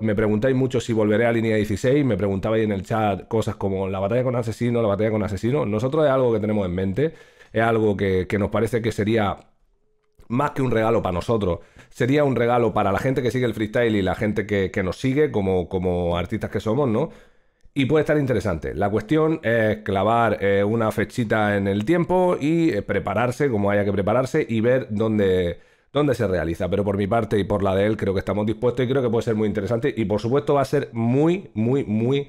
Me preguntáis mucho si volveré a línea 16, me preguntabais en el chat cosas como la batalla con asesino, la batalla con asesino. Nosotros es algo que tenemos en mente, es algo que, nos parece que sería más que un regalo para nosotros, sería un regalo para la gente que sigue el freestyle y la gente que, nos sigue como, como artistas que somos, ¿no? Y puede estar interesante. La cuestión es clavar eh, una fechita en el tiempo y eh, prepararse como haya que prepararse y ver dónde, ¿Dónde se realiza. Pero por mi parte y por la de él creo que estamos dispuestos y creo que puede ser muy interesante y por supuesto va a ser muy, muy, muy...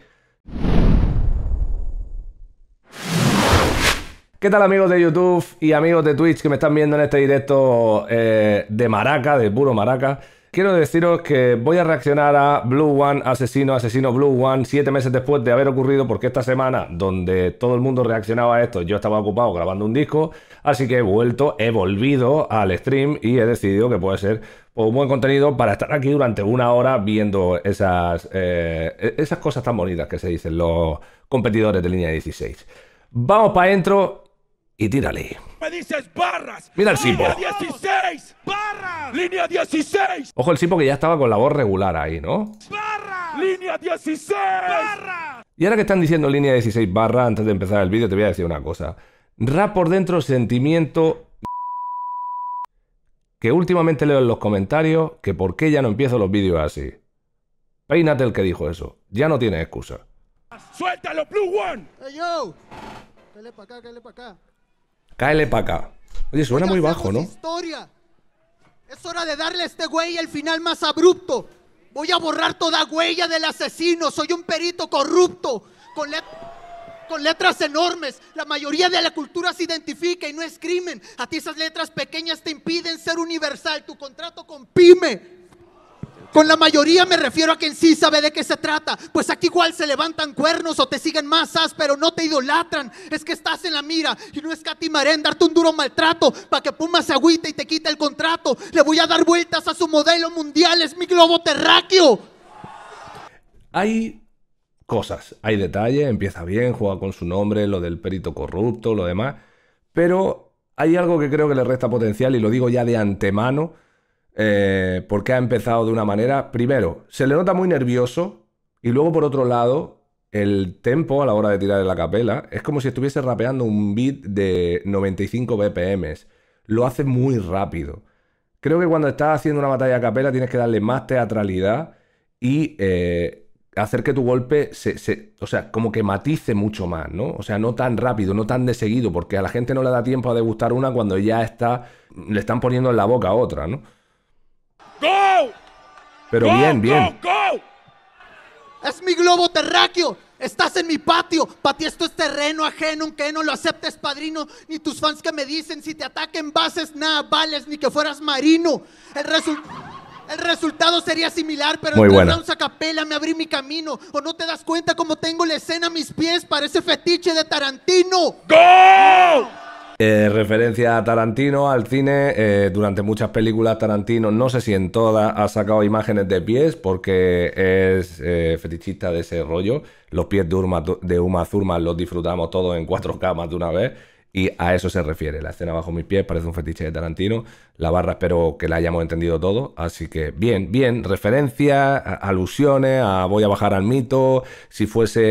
¿Qué tal amigos de YouTube y amigos de Twitch que me están viendo en este directo eh, de Maraca, de puro Maraca? Quiero deciros que voy a reaccionar a Blue One, asesino, asesino Blue One, siete meses después de haber ocurrido, porque esta semana, donde todo el mundo reaccionaba a esto, yo estaba ocupado grabando un disco, así que he vuelto, he volvido al stream y he decidido que puede ser pues, un buen contenido para estar aquí durante una hora viendo esas, eh, esas cosas tan bonitas que se dicen los competidores de línea 16. Vamos para adentro y tírale. Me dices barras. Mira el sipo! Línea 16. Barras. Línea 16. Ojo el sipo que ya estaba con la voz regular ahí, ¿no? Barras. Línea 16. Barras. Y ahora que están diciendo línea 16 barra, antes de empezar el vídeo te voy a decir una cosa. Rap por dentro, sentimiento... Que últimamente leo en los comentarios que por qué ya no empiezo los vídeos así. Peínate el que dijo eso. Ya no tiene excusa. ¡Suéltalo, Blue One! ¡Hey, yo! ¡Quéle pa' acá, quéle pa' acá! Cáele para acá. Oye, suena muy bajo, ¿no? Es hora de darle a este güey el final más abrupto. Voy a borrar toda huella del asesino. Soy un perito corrupto. Con, con letras enormes. La mayoría de la cultura se identifica y no es crimen. A ti esas letras pequeñas te impiden ser universal. Tu contrato con PyME con la mayoría me refiero a quien sí sabe de qué se trata, pues aquí igual se levantan cuernos o te siguen masas, pero no te idolatran. Es que estás en la mira y no es escatimaré en darte un duro maltrato para que Puma se agüite y te quite el contrato. Le voy a dar vueltas a su modelo mundial, es mi globo terráqueo. Hay cosas, hay detalle, empieza bien, juega con su nombre, lo del perito corrupto, lo demás, pero hay algo que creo que le resta potencial y lo digo ya de antemano eh, porque ha empezado de una manera. Primero, se le nota muy nervioso y luego por otro lado, el tempo a la hora de tirar en la capela es como si estuviese rapeando un beat de 95 BPM Lo hace muy rápido. Creo que cuando estás haciendo una batalla a capela tienes que darle más teatralidad y eh, hacer que tu golpe se, o sea, como que matice mucho más, ¿no? O sea, no tan rápido, no tan de seguido, porque a la gente no le da tiempo a degustar una cuando ya está, le están poniendo en la boca otra, ¿no? ¡Go! Pero bien, bien. Go, Es mi globo terráqueo. Estás en mi patio. patiesto ti esto es terreno ajeno, aunque no lo aceptes, padrino. Ni tus fans que me dicen si te ataquen bases, nada vales, ni que fueras marino. El resultado. El resultado sería similar, pero en capela me abrí mi camino. ¿O no te das cuenta cómo tengo la escena a mis pies? para ese fetiche de Tarantino. ¡Go! Eh, referencia a Tarantino, al cine, eh, durante muchas películas Tarantino, no sé si en todas, ha sacado imágenes de pies porque es eh, fetichista de ese rollo. Los pies de Uma, de Uma Thurman los disfrutamos todos en cuatro camas de una vez. Y a eso se refiere. La escena bajo mis pies parece un fetiche de Tarantino. La barra espero que la hayamos entendido todo. Así que bien, bien. Referencias, alusiones, a voy a bajar al mito. Si fuese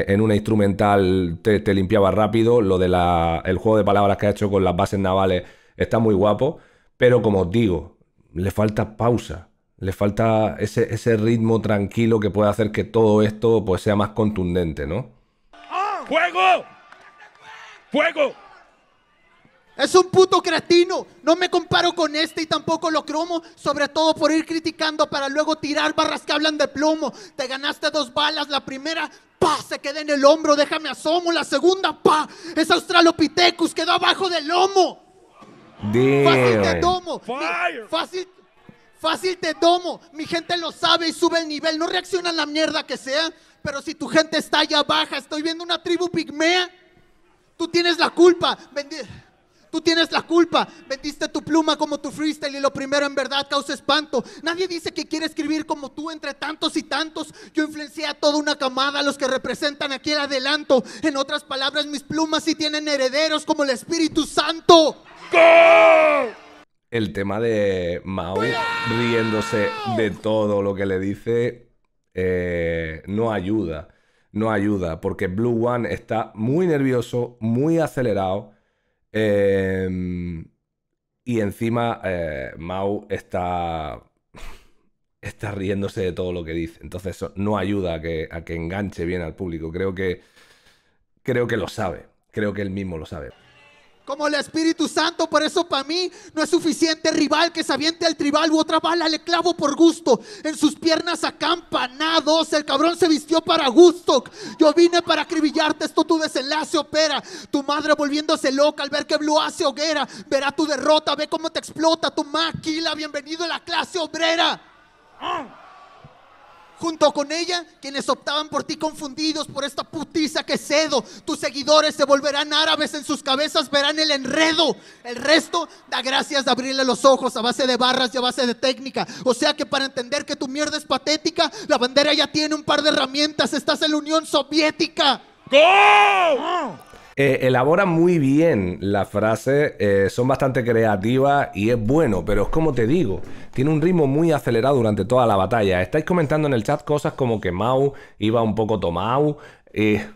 eh, en una instrumental te, limpiaba rápido. Lo del el juego de palabras que ha hecho con las bases navales está muy guapo. Pero como os digo, le falta pausa. Le falta ese, ese ritmo tranquilo que puede hacer que todo esto pues, sea más contundente, ¿no? ¡Ah! ¡Juego! ¡Fuego! Es un puto cretino. No me comparo con este y tampoco lo cromo. Sobre todo por ir criticando para luego tirar barras que hablan de plomo. Te ganaste dos balas. La primera, pa, se queda en el hombro. Déjame asomo. La segunda, pa, es Australopithecus. Quedó abajo del lomo. Fácil te domo. Fire. Fácil, fácil te domo. Mi gente lo sabe y sube el nivel. No reaccionan la mierda que sea. Pero si tu gente está allá baja, estoy viendo una tribu pigmea. Tú tienes la culpa. Tú tienes la culpa. Vendiste tu pluma como tu freestyle y lo primero en verdad causa espanto. Nadie dice que quiere escribir como tú entre tantos y tantos. Yo influencié a toda una camada, los que representan aquí el adelanto. En otras palabras, mis plumas sí tienen herederos como el Espíritu Santo. El tema de Maui riéndose de todo lo que le dice eh, no ayuda no ayuda, porque Blue One está muy nervioso, muy acelerado. Em, y encima eh, Mau está, está riéndose de todo lo que dice. Entonces eso no ayuda a que, a que enganche bien al público. Creo que, creo que lo sabe. Creo que él mismo lo sabe. Como el Espíritu Santo, por eso para mí no es suficiente rival que se aviente al tribal u otra bala, le clavo por gusto. En sus piernas acampanados, el cabrón se vistió para gusto. Yo vine para acribillarte, esto tu desenlace opera. Tu madre volviéndose loca al ver que Blue hace hoguera, verá tu derrota, ve cómo te explota tu maquila. Bienvenido a la clase obrera. Ah junto con ella quienes optaban por ti confundidos por esta putiza que cedo. Tus seguidores se volverán árabes en sus cabezas, verán el enredo. El resto da gracias de abrirle los ojos a base de barras y a base de técnica. O sea que para entender que tu mierda es patética, la bandera ya tiene un par de herramientas. Estás en la Unión Soviética. ¡Go! Ah. Eh, elabora muy bien la frase, eh, son bastante creativas y es bueno, pero es como te digo, tiene un ritmo muy acelerado durante toda la batalla. Estáis comentando en el chat cosas como que Mau iba un poco tomado y... Eh,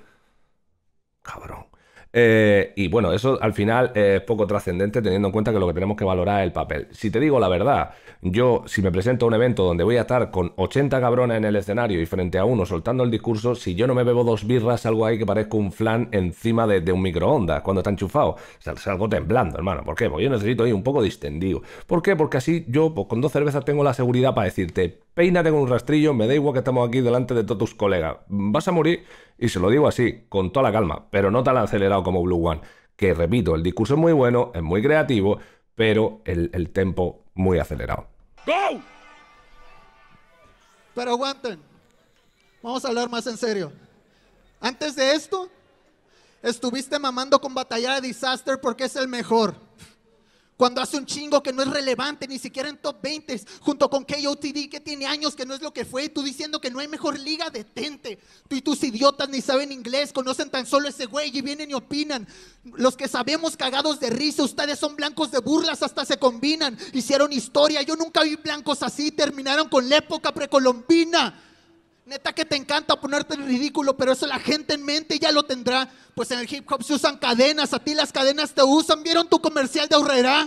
cabrón. Eh, y bueno, eso al final es poco trascendente teniendo en cuenta que lo que tenemos que valorar es el papel. Si te digo la verdad, yo si me presento a un evento donde voy a estar con 80 cabrones en el escenario y frente a uno soltando el discurso, si yo no me bebo dos birras, salgo ahí que parezco un flan encima de, un microondas cuando está enchufado. salgo temblando, hermano. ¿Por qué? Porque yo necesito ir un poco distendido. ¿Por qué? Porque así yo pues, con dos cervezas tengo la seguridad para decirte, peínate con un rastrillo, me da igual que estamos aquí delante de todos tus colegas. Vas a morir, y se lo digo así, con toda la calma, pero no tan acelerado como Blue One. Que repito, el discurso es muy bueno, es muy creativo, pero el, el tempo muy acelerado. Pero aguanten, vamos a hablar más en serio. Antes de esto, estuviste mamando con Batalla de Disaster porque es el mejor. Cuando hace un chingo que no es relevante, ni siquiera en top 20, junto con KOTD que tiene años que no es lo que fue, tú diciendo que no hay mejor liga, detente. Tú y tus idiotas ni saben inglés, conocen tan solo ese güey y vienen y opinan. Los que sabemos cagados de risa, ustedes son blancos de burlas, hasta se combinan. Hicieron historia, yo nunca vi blancos así, terminaron con la época precolombina. Neta que te encanta ponerte en ridículo, pero eso la gente en mente ya lo tendrá. Pues en el hip hop se usan cadenas, a ti las cadenas te usan. ¿Vieron tu comercial de Aurrera?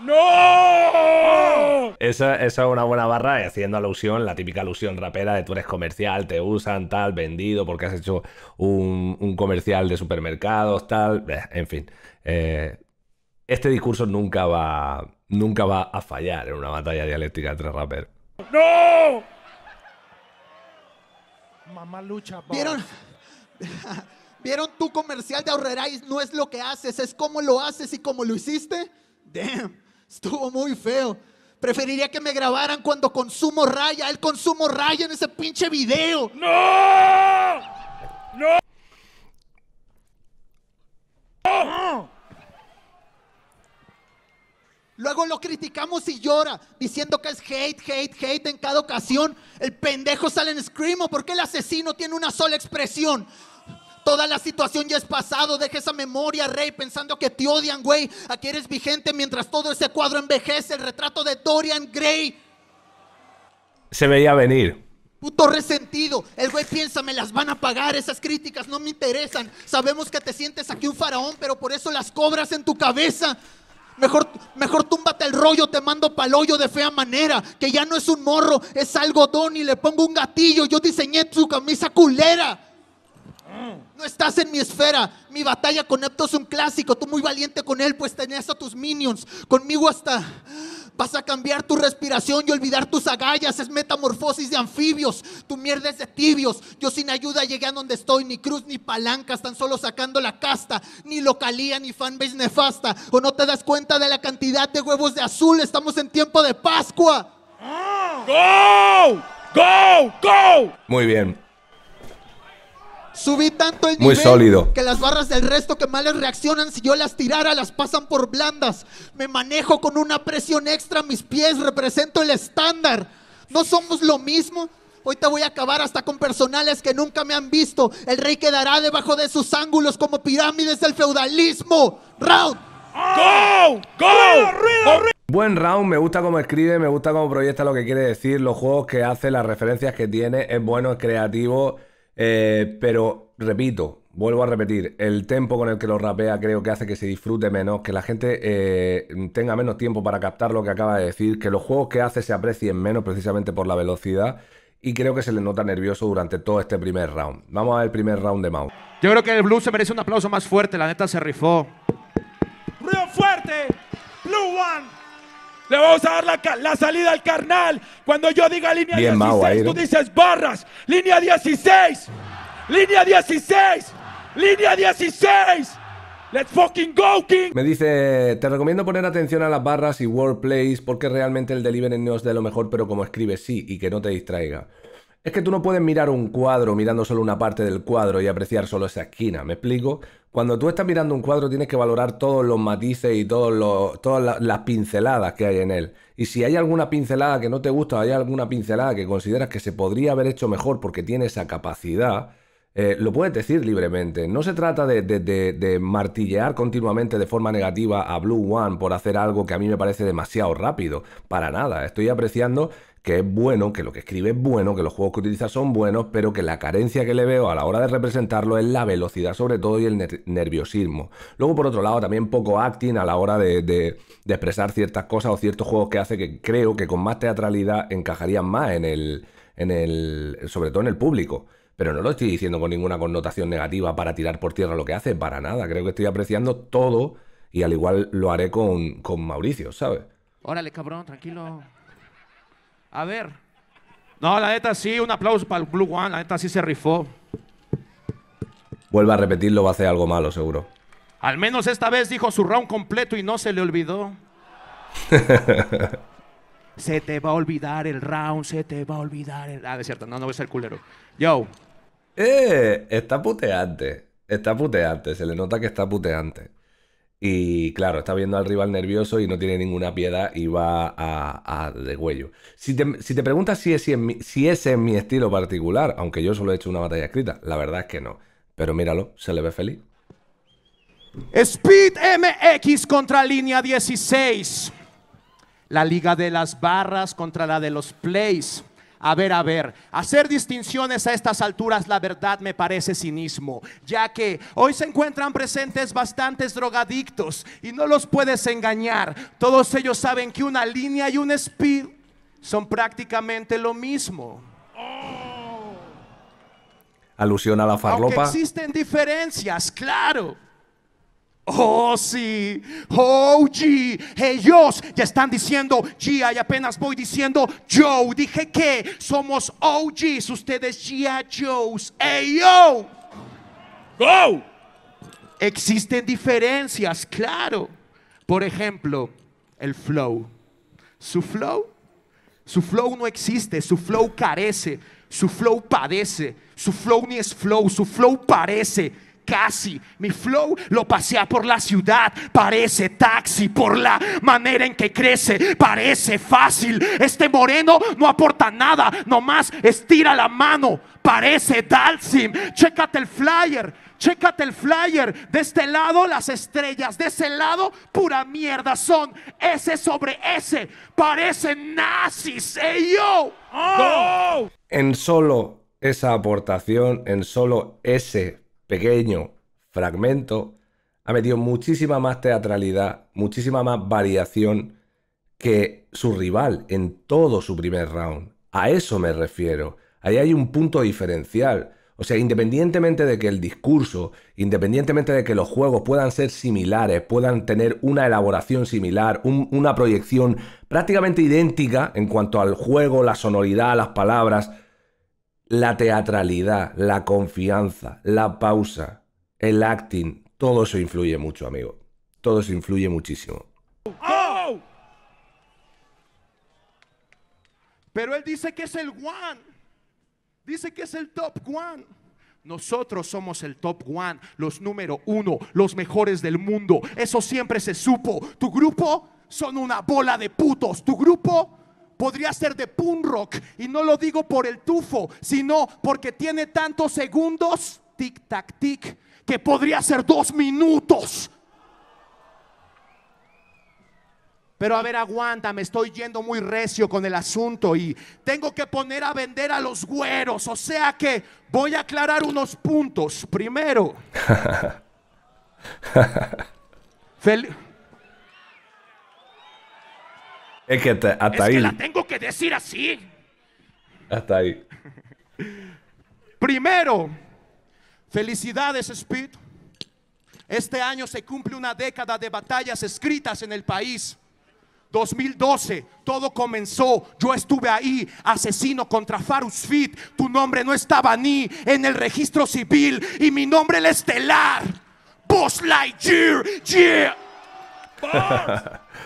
¡No! Esa, esa, es una buena barra, eh, haciendo alusión, la típica alusión rapera de tú eres comercial, te usan, tal, vendido, porque has hecho un, un comercial de supermercados, tal, eh, en fin. Eh, este discurso nunca va, nunca va a fallar en una batalla dialéctica entre rappers. ¡No! Mamá lucha. ¿Vieron? ¿Vieron tu comercial de Ahorreráis? No es lo que haces, es como lo haces y como lo hiciste. Damn, estuvo muy feo. Preferiría que me grabaran cuando consumo raya. El consumo raya en ese pinche video. ¡No! ¡No! Luego lo criticamos y llora, diciendo que es hate, hate, hate en cada ocasión. El pendejo sale en screamo porque el asesino tiene una sola expresión. Toda la situación ya es pasado, deja esa memoria, rey, pensando que te odian, güey. Aquí eres vigente mientras todo ese cuadro envejece, el retrato de Dorian Gray. Se veía venir. Puto resentido. El güey piensa, me las van a pagar, esas críticas no me interesan. Sabemos que te sientes aquí un faraón, pero por eso las cobras en tu cabeza. Mejor, mejor túmbate el rollo, te mando pa'l de fea manera. Que ya no es un morro, es algodón y le pongo un gatillo. Yo diseñé su camisa culera. No estás en mi esfera. Mi batalla con Epto es un clásico. Tú muy valiente con él, pues tenías a tus minions. Conmigo hasta... Vas a cambiar tu respiración y olvidar tus agallas. Es metamorfosis de anfibios. Tu mierda es de tibios. Yo sin ayuda llegué a donde estoy. Ni cruz ni palanca. Están solo sacando la casta. Ni localía ni fanbase nefasta. O no te das cuenta de la cantidad de huevos de azul. Estamos en tiempo de Pascua. ¡Go! ¡Go! ¡Go! Muy bien. Subí tanto el nivel Muy sólido. que las barras del resto que males reaccionan si yo las tirara, las pasan por blandas. Me manejo con una presión extra, mis pies represento el estándar. No somos lo mismo. Hoy te voy a acabar hasta con personales que nunca me han visto. El rey quedará debajo de sus ángulos como pirámides del feudalismo. Round. Go, go. Buen round, me gusta cómo escribe, me gusta cómo proyecta lo que quiere decir, los juegos que hace, las referencias que tiene, es bueno, es creativo. Eh, pero repito, vuelvo a repetir, el tempo con el que lo rapea creo que hace que se disfrute menos, que la gente eh, tenga menos tiempo para captar lo que acaba de decir, que los juegos que hace se aprecien menos precisamente por la velocidad. Y creo que se le nota nervioso durante todo este primer round. Vamos a ver el primer round de Mao. Yo creo que el Blue se merece un aplauso más fuerte, la neta se rifó. ¡Río fuerte! ¡Blue One! Le vamos a dar la, salida al carnal. Cuando yo diga línea 16, tú dices barras. Línea 16. Línea 16. Línea 16. Let's fucking go, King. Me dice, te recomiendo poner atención a las barras y wordplays porque realmente el delivery no es de lo mejor, pero como escribes sí y que no te distraiga. Es que tú no puedes mirar un cuadro mirando solo una parte del cuadro y apreciar solo esa esquina, ¿me explico? Cuando tú estás mirando un cuadro tienes que valorar todos los matices y todos los, todas las pinceladas que hay en él. Y si hay alguna pincelada que no te gusta o hay alguna pincelada que consideras que se podría haber hecho mejor porque tiene esa capacidad, eh, lo puedes decir libremente. No se trata de, martillear continuamente de forma negativa a Blue One por hacer algo que a mí me parece demasiado rápido. Para nada. Estoy apreciando que es bueno, que lo que escribe es bueno, que los juegos que utiliza son buenos, pero que la carencia que le veo a la hora de representarlo es la velocidad sobre todo y el nerviosismo. Luego por otro lado también poco acting a la hora de, expresar ciertas cosas o ciertos juegos que hace que creo que con más teatralidad encajarían más en el, en el sobre todo en el público. Pero no lo estoy diciendo con ninguna connotación negativa para tirar por tierra lo que hace, para nada. Creo que estoy apreciando todo y al igual lo haré con, con Mauricio, ¿sabes? Órale, cabrón, tranquilo. A ver. No, la neta sí, un aplauso para el Blue One, la neta sí se rifó. Vuelva a repetirlo, va a hacer algo malo, seguro. Al menos esta vez dijo su round completo y no se le olvidó. se te va a olvidar el round, se te va a olvidar el. Ah, de cierto, no, no ves el culero. Yo. Eh, está puteante. Está puteante, se le nota que está puteante. Y claro, está viendo al rival nervioso y no tiene ninguna piedad y va a, a de huello. Si te, preguntas si, si, es si ese es mi estilo particular, aunque yo solo he hecho una batalla escrita, la verdad es que no. Pero míralo, se le ve feliz. Speed MX contra línea 16. La liga de las barras contra la de los plays a ver, a ver, hacer distinciones a estas alturas, la verdad me parece cinismo, ya que hoy se encuentran presentes bastantes drogadictos y no los puedes engañar. Todos ellos saben que una línea y un speed son prácticamente lo mismo. Alusión a la farlopa. Aunque existen diferencias, claro. Oh sí, oh G, ellos ya están diciendo G, y apenas voy diciendo Joe, dije que somos OGs, ustedes gia Joes, yo, go. Existen diferencias, claro. Por ejemplo, el flow. Su flow, su flow no existe, su flow carece, su flow padece, su flow ni es flow, su flow parece casi. Mi flow lo pasea por la ciudad, parece taxi, por la manera en que crece, parece fácil. Este moreno no aporta nada, nomás estira la mano, parece Dalsim. Chécate el flyer, Chécate el flyer. De este lado las estrellas. De ese lado pura mierda. Son S sobre S. Parece nazis. yo. Oh. En solo esa aportación, en solo ese pequeño fragmento, ha metido muchísima más teatralidad, muchísima más variación que su rival en todo su primer round. A eso me refiero. Ahí hay un punto diferencial. O sea, independientemente de que el discurso, independientemente de que los juegos puedan ser similares, puedan tener una elaboración similar, una proyección prácticamente idéntica en cuanto al juego, la sonoridad, las palabras, la teatralidad, la confianza, la pausa, el acting, todo eso influye mucho, amigo. Todo eso influye muchísimo. ¡Oh! Pero él dice que es el one. Dice que es el top one. Nosotros somos el top one, los número uno, los mejores del mundo. Eso siempre se supo. Tu grupo son una bola de putos. Tu grupo podría ser de punk rock. Y no lo digo por el tufo, sino porque tiene tantos segundos, tic, tac, tic, que podría ser dos minutos. Pero a ver, aguanta, me estoy yendo muy recio con el asunto y tengo que poner a vender a los güeros. O sea que voy a aclarar unos puntos. Primero. Fel es que hasta, ahí. la tengo que decir así. Hasta ahí. Primero, felicidades, Speed. Este año se cumple una década de batallas escritas en el país. 2012, todo comenzó. Yo estuve ahí, asesino contra Farus Fit. Tu nombre no estaba ni en el registro civil y mi nombre el estelar. Boss Lightyear, yeah.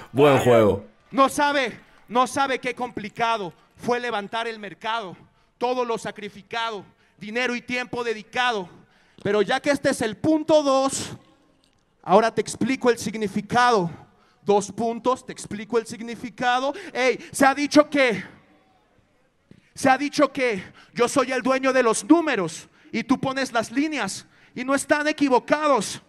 Buen juego. No sabe, no sabe qué complicado fue levantar el mercado, todo lo sacrificado, dinero y tiempo dedicado. Pero ya que este es el punto 2, ahora te explico el significado. Dos puntos, te explico el significado. Hey, se ha dicho que, se ha dicho que yo soy el dueño de los números y tú pones las líneas y no están equivocados.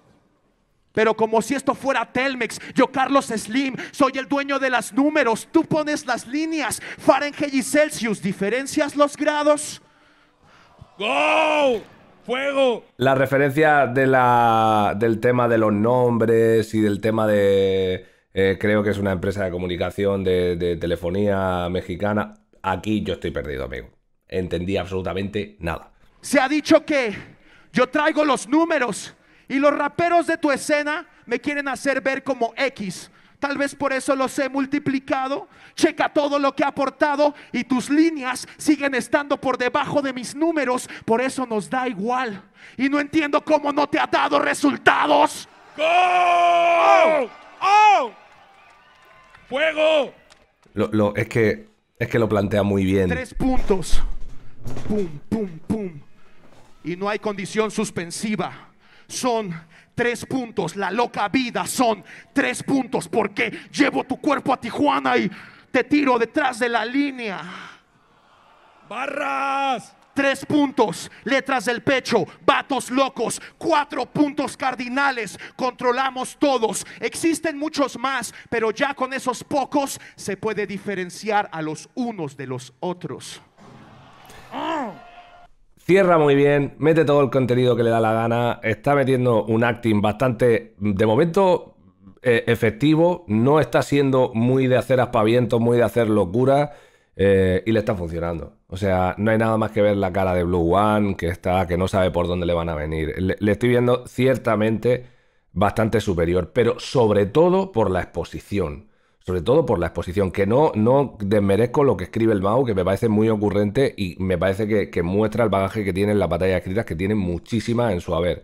Pero como si esto fuera Telmex, yo Carlos Slim, soy el dueño de los números, tú pones las líneas, Fahrenheit y Celsius, diferencias los grados. ¡Go! ¡Fuego! La referencia de la, del tema de los nombres y del tema de... Eh, creo que es una empresa de comunicación, de telefonía mexicana. Aquí yo estoy perdido, amigo. Entendí absolutamente nada. Se ha dicho que yo traigo los números y los raperos de tu escena me quieren hacer ver como X. Tal vez por eso los he multiplicado. Checa todo lo que ha aportado y tus líneas siguen estando por debajo de mis números. Por eso nos da igual. Y no entiendo cómo no te ha dado resultados. ¡Go! ¡Oh! ¡Fuego! Lo, es, que, es que lo plantea muy bien. Tres puntos. Pum, pum, pum. Y no hay condición suspensiva son tres puntos. La loca vida son tres puntos porque llevo tu cuerpo a Tijuana y te tiro detrás de la línea. Barras. Tres puntos, letras del pecho, vatos locos, cuatro puntos cardinales, controlamos todos. Existen muchos más, pero ya con esos pocos se puede diferenciar a los unos de los otros. Ah. Cierra muy bien, mete todo el contenido que le da la gana, está metiendo un acting bastante, de momento, eh, efectivo, no está siendo muy de hacer aspavientos, muy de hacer locura, eh, y le está funcionando. O sea, no hay nada más que ver la cara de Blue One, que está, que no sabe por dónde le van a venir. le estoy viendo ciertamente bastante superior, pero sobre todo por la exposición sobre todo por la exposición, que no, no desmerezco lo que escribe el Mau, que me parece muy ocurrente y me parece que, muestra el bagaje que tienen las batallas escritas, que tiene muchísima en su haber.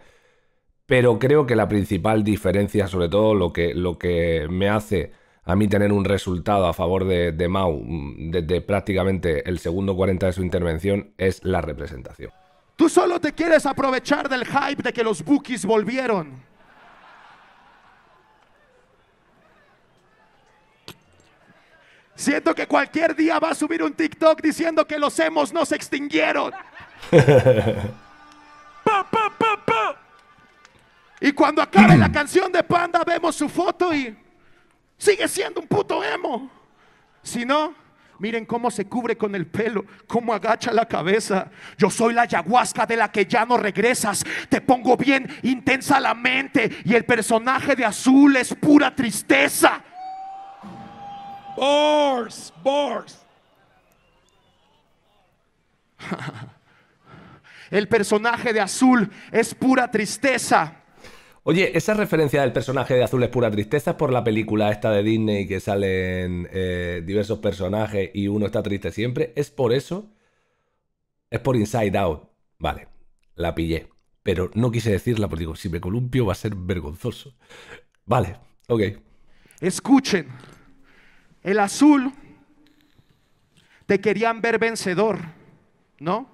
Pero creo que la principal diferencia, sobre todo lo que, lo que me hace a mí tener un resultado a favor de, de desde mm, prácticamente el segundo 40 de su intervención, es la representación. Tú solo te quieres aprovechar del hype de que los bookies volvieron. Siento que cualquier día va a subir un TikTok diciendo que los emos no se extinguieron. y cuando acabe la canción de Panda, vemos su foto y sigue siendo un puto emo. Si no, miren cómo se cubre con el pelo, cómo agacha la cabeza. Yo soy la ayahuasca de la que ya no regresas. Te pongo bien intensa la mente y el personaje de azul es pura tristeza. Bars, El personaje de azul es pura tristeza. Oye, esa referencia del personaje de Azul es pura tristeza por la película esta de Disney que salen eh, diversos personajes y uno está triste siempre. ¿Es por eso? Es por Inside Out. Vale, la pillé. Pero no quise decirla porque digo, si me columpio va a ser vergonzoso. Vale, ok. Escuchen. El azul te querían ver vencedor, ¿no?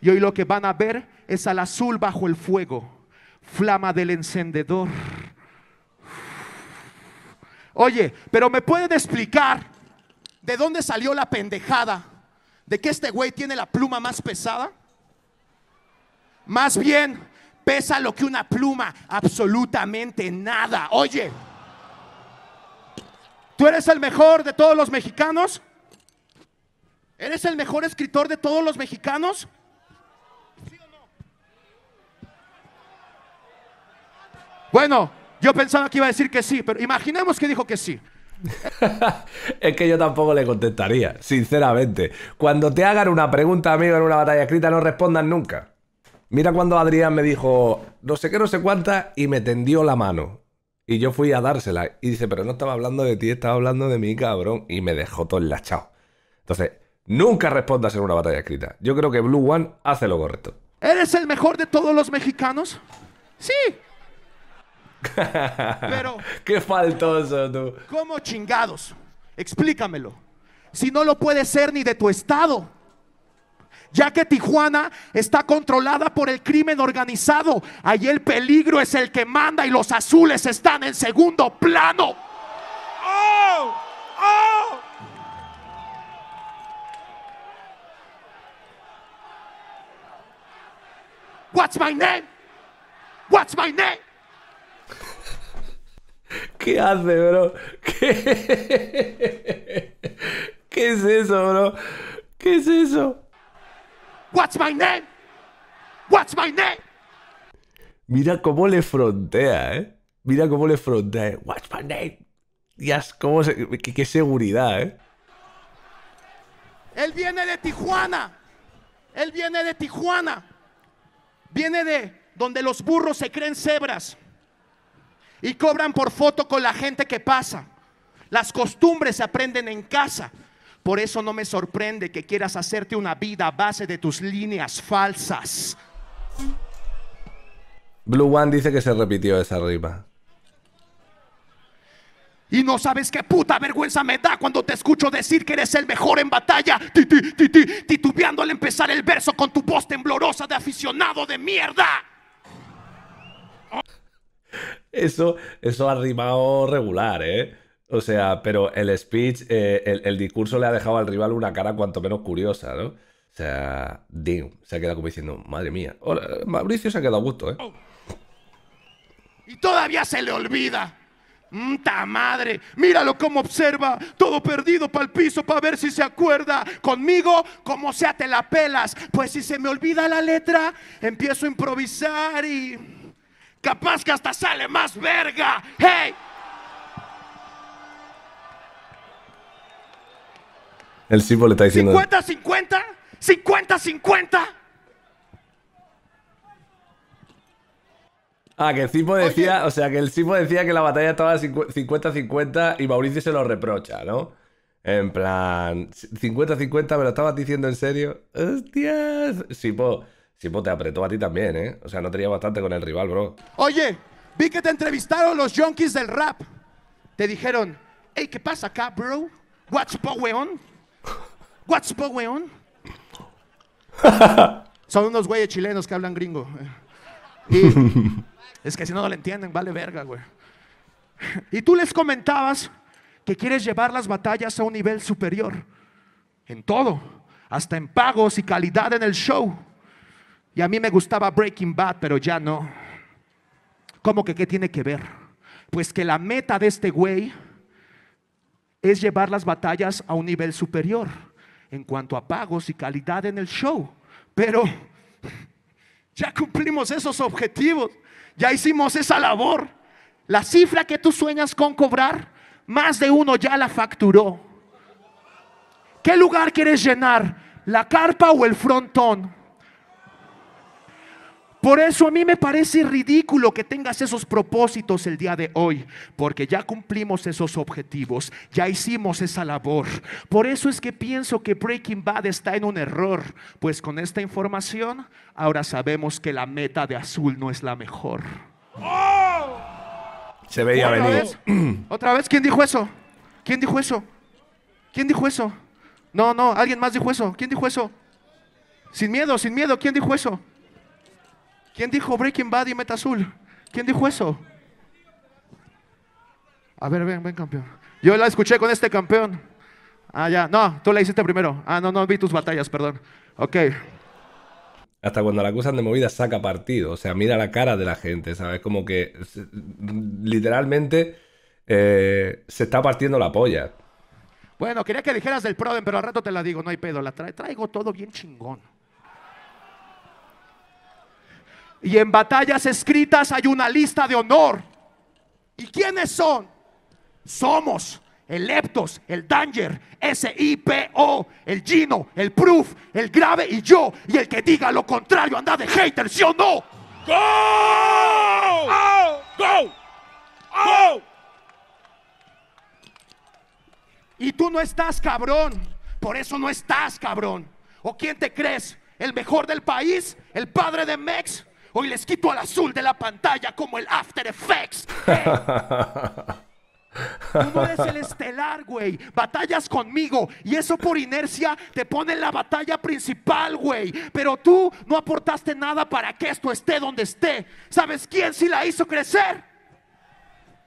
Y hoy lo que van a ver es al azul bajo el fuego, flama del encendedor. Oye, pero me pueden explicar de dónde salió la pendejada de que este güey tiene la pluma más pesada. Más bien, pesa lo que una pluma, absolutamente nada. Oye. ¿Tú eres el mejor de todos los mexicanos? ¿Eres el mejor escritor de todos los mexicanos? Bueno, yo pensaba que iba a decir que sí, pero imaginemos que dijo que sí. es que yo tampoco le contestaría, sinceramente. Cuando te hagan una pregunta, amigo, en una batalla escrita, no respondan nunca. Mira cuando Adrián me dijo no sé qué, no sé cuánta, y me tendió la mano. Y yo fui a dársela. Y dice, pero no estaba hablando de ti, estaba hablando de mi cabrón. Y me dejó todo chao. Entonces, nunca respondas en una batalla escrita. Yo creo que Blue One hace lo correcto. ¿Eres el mejor de todos los mexicanos? Sí. pero... Qué faltoso tú. ¿Cómo chingados? Explícamelo. Si no lo puedes ser ni de tu estado, ya que Tijuana está controlada por el crimen organizado. Allí el peligro es el que manda y los azules están en segundo plano. Oh, oh. What's my name? What's my name? ¿Qué hace, bro? ¿Qué es eso, bro? ¿Qué es eso? What's my name? What's my name? Mira cómo le frontea, ¿eh? Mira cómo le frontea, ¿eh? What's my name? Dios, cómo qué, seguridad, ¿eh? Él viene de Tijuana. Él viene de Tijuana. Viene de donde los burros se creen cebras y cobran por foto con la gente que pasa. Las costumbres se aprenden en casa. Por eso no me sorprende que quieras hacerte una vida a base de tus líneas falsas. Blue One dice que se repitió esa rima. Y no sabes qué puta vergüenza me da cuando te escucho decir que eres el mejor en batalla, titubeando al empezar el verso con tu voz temblorosa de aficionado de mierda. Eso, eso ha rimado regular, ¿eh? O sea, pero el speech, eh, el, discurso le ha dejado al rival una cara cuanto menos curiosa, ¿no? O sea, ding, se ha quedado como diciendo, madre mía. Mauricio se ha quedado a gusto, ¿eh? Oh. Y todavía se le olvida. ¡Mta madre! Míralo cómo observa, todo perdido para el piso para ver si se acuerda. Conmigo, como sea, te la pelas. Pues si se me olvida la letra, empiezo a improvisar y. Capaz que hasta sale más verga. ¡Hey! El le está diciendo. 50-50, 50-50. Ah, que el decía, o sea, que el Simo decía que la batalla estaba 50-50 y Mauricio se lo reprocha, ¿no? En plan, 50-50, me lo estabas diciendo en serio. ¡Hostias! Sipo, Sipo te apretó a ti también, ¿eh? O sea, no tenía bastante con el rival, bro. Oye, vi que te entrevistaron los junkies del rap. Te dijeron, hey, ¿qué pasa acá, bro? What's up, weón? What's up, weón? Son unos güeyes chilenos que hablan gringo. es que si no, no lo entienden, vale verga, güey. Y tú les comentabas que quieres llevar las batallas a un nivel superior. En todo. Hasta en pagos y calidad en el show. Y a mí me gustaba Breaking Bad, pero ya no. ¿Cómo que qué tiene que ver? Pues que la meta de este güey es llevar las batallas a un nivel superior en cuanto a pagos y calidad en el show. Pero ya cumplimos esos objetivos, ya hicimos esa labor. La cifra que tú sueñas con cobrar, más de uno ya la facturó. ¿Qué lugar quieres llenar? ¿La carpa o el frontón? Por eso a mí me parece ridículo que tengas esos propósitos el día de hoy, porque ya cumplimos esos objetivos, ya hicimos esa labor. Por eso es que pienso que Breaking Bad está en un error, pues con esta información ahora sabemos que la meta de azul no es la mejor. Se veía venir. ¿Otra vez? ¿Quién dijo eso? ¿Quién dijo eso? ¿Quién dijo eso? No, no, alguien más dijo eso. ¿Quién dijo eso? Sin miedo, sin miedo, ¿quién dijo eso? ¿Quién dijo Breaking Bad y Meta Azul? ¿Quién dijo eso? A ver, ven, ven, campeón. Yo la escuché con este campeón. Ah, ya. No, tú la hiciste primero. Ah, no, no vi tus batallas, perdón. Ok. Hasta cuando la acusan de movida saca partido. O sea, mira la cara de la gente, ¿sabes? Como que literalmente eh, se está partiendo la polla. Bueno, quería que dijeras del Proden, pero al rato te la digo, no hay pedo. La traigo todo bien chingón. Y en batallas escritas hay una lista de honor. ¿Y quiénes son? Somos el Leptos, el Danger, s i o el Gino, el Proof, el Grave y yo. Y el que diga lo contrario anda de hater, ¿sí o no? ¡Go! ¡Go! ¡Go! Y tú no estás cabrón. Por eso no estás cabrón. ¿O quién te crees? ¿El mejor del país? ¿El padre de Mex? Hoy les quito al azul de la pantalla como el After Effects. Tú no eres el estelar, güey. Batallas conmigo. Y eso por inercia te pone en la batalla principal, güey. Pero tú no aportaste nada para que esto esté donde esté. ¿Sabes quién sí la hizo crecer?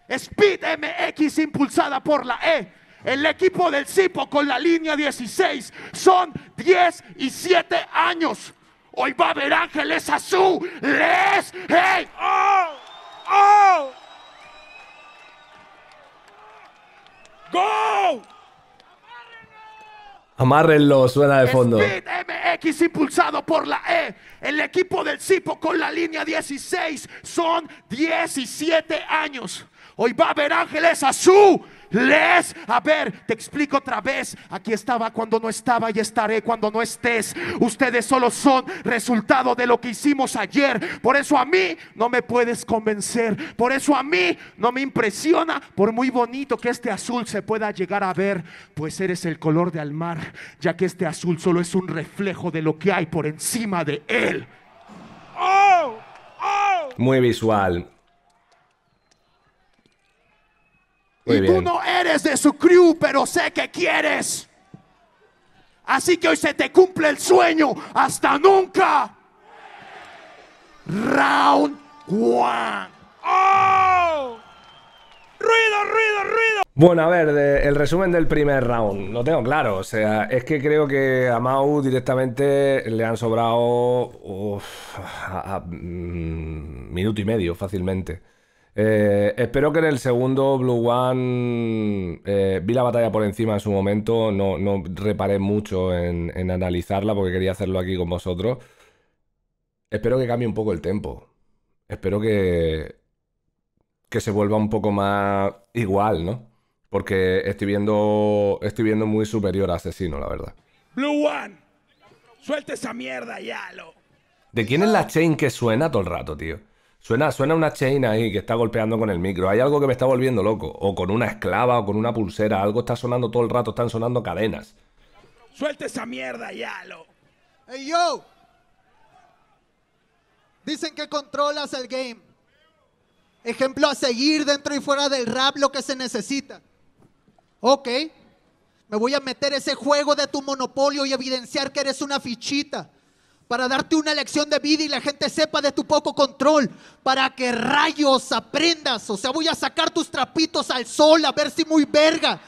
Speed MX impulsada por la E. El equipo del Cipo con la línea 16 son 10 y 7 años. Hoy va a haber ángeles azules. ¡Hey! ¡Oh! ¡Oh! ¡Go! Amárrenlo, suena de fondo. Speed MX impulsado por la E. El equipo del Cipo con la línea 16 son 17 años. Hoy va a haber ángeles azules. Les a ver, te explico otra vez. Aquí estaba cuando no estaba y estaré cuando no estés. Ustedes solo son resultado de lo que hicimos ayer. Por eso a mí no me puedes convencer. Por eso a mí no me impresiona, por muy bonito que este azul se pueda llegar a ver, pues eres el color del mar, ya que este azul solo es un reflejo de lo que hay por encima de él. Oh, oh. Muy visual. y tú no eres de su crew, pero sé que quieres. Así que hoy se te cumple el sueño. Hasta nunca. Round one. ¡Oh! ¡Ruido, ruido, ruido! Bueno, a ver, el resumen del primer round. Lo tengo claro. O sea, es que creo que a Mau directamente le han sobrado. Mm, minuto y medio fácilmente. Eh, espero que en el segundo Blue One eh, vi la batalla por encima en su momento, no, reparé mucho en, analizarla porque quería hacerlo aquí con vosotros. Espero que cambie un poco el tempo. Espero que, que se vuelva un poco más igual, ¿no? Porque estoy viendo, estoy viendo muy superior a Asesino, la verdad. Blue One, suelte esa mierda ya, lo. ¿De quién es la chain que suena todo el rato, tío? Suena, suena una chain ahí que está golpeando con el micro. Hay algo que me está volviendo loco. O con una esclava o con una pulsera. Algo está sonando todo el rato. Están sonando cadenas. Suelta esa mierda, Yalo. Hey, yo. Dicen que controlas el game. Ejemplo a seguir dentro y fuera del rap lo que se necesita. Ok. Me voy a meter ese juego de tu monopolio y evidenciar que eres una fichita para darte una lección de vida y la gente sepa de tu poco control, para que rayos aprendas. O sea, voy a sacar tus trapitos al sol a ver si muy verga.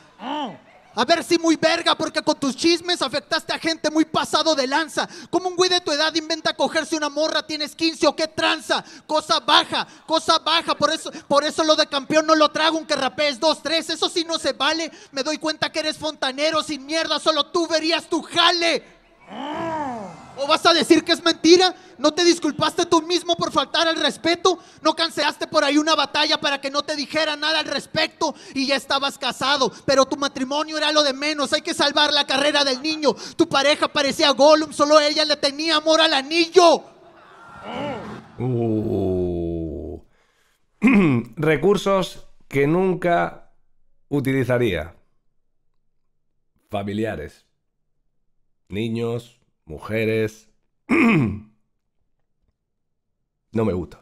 A ver si muy verga, porque con tus chismes afectaste a gente muy pasado de lanza. Como un güey de tu edad inventa cogerse una morra, tienes 15 o qué tranza. Cosa baja, cosa baja. Por eso, por eso lo de campeón no lo trago, aunque rapees dos, tres, Eso sí no se vale. Me doy cuenta que eres fontanero sin mierda, solo tú verías tu jale. ¿O vas a decir que es mentira? ¿No te disculpaste tú mismo por faltar al respeto? ¿No canseaste por ahí una batalla para que no te dijera nada al respecto y ya estabas casado? Pero tu matrimonio era lo de menos. Hay que salvar la carrera del niño. Tu pareja parecía Gollum, solo ella le tenía amor al anillo. Uh. Recursos que nunca utilizaría. Familiares. Niños, mujeres. No me gusta.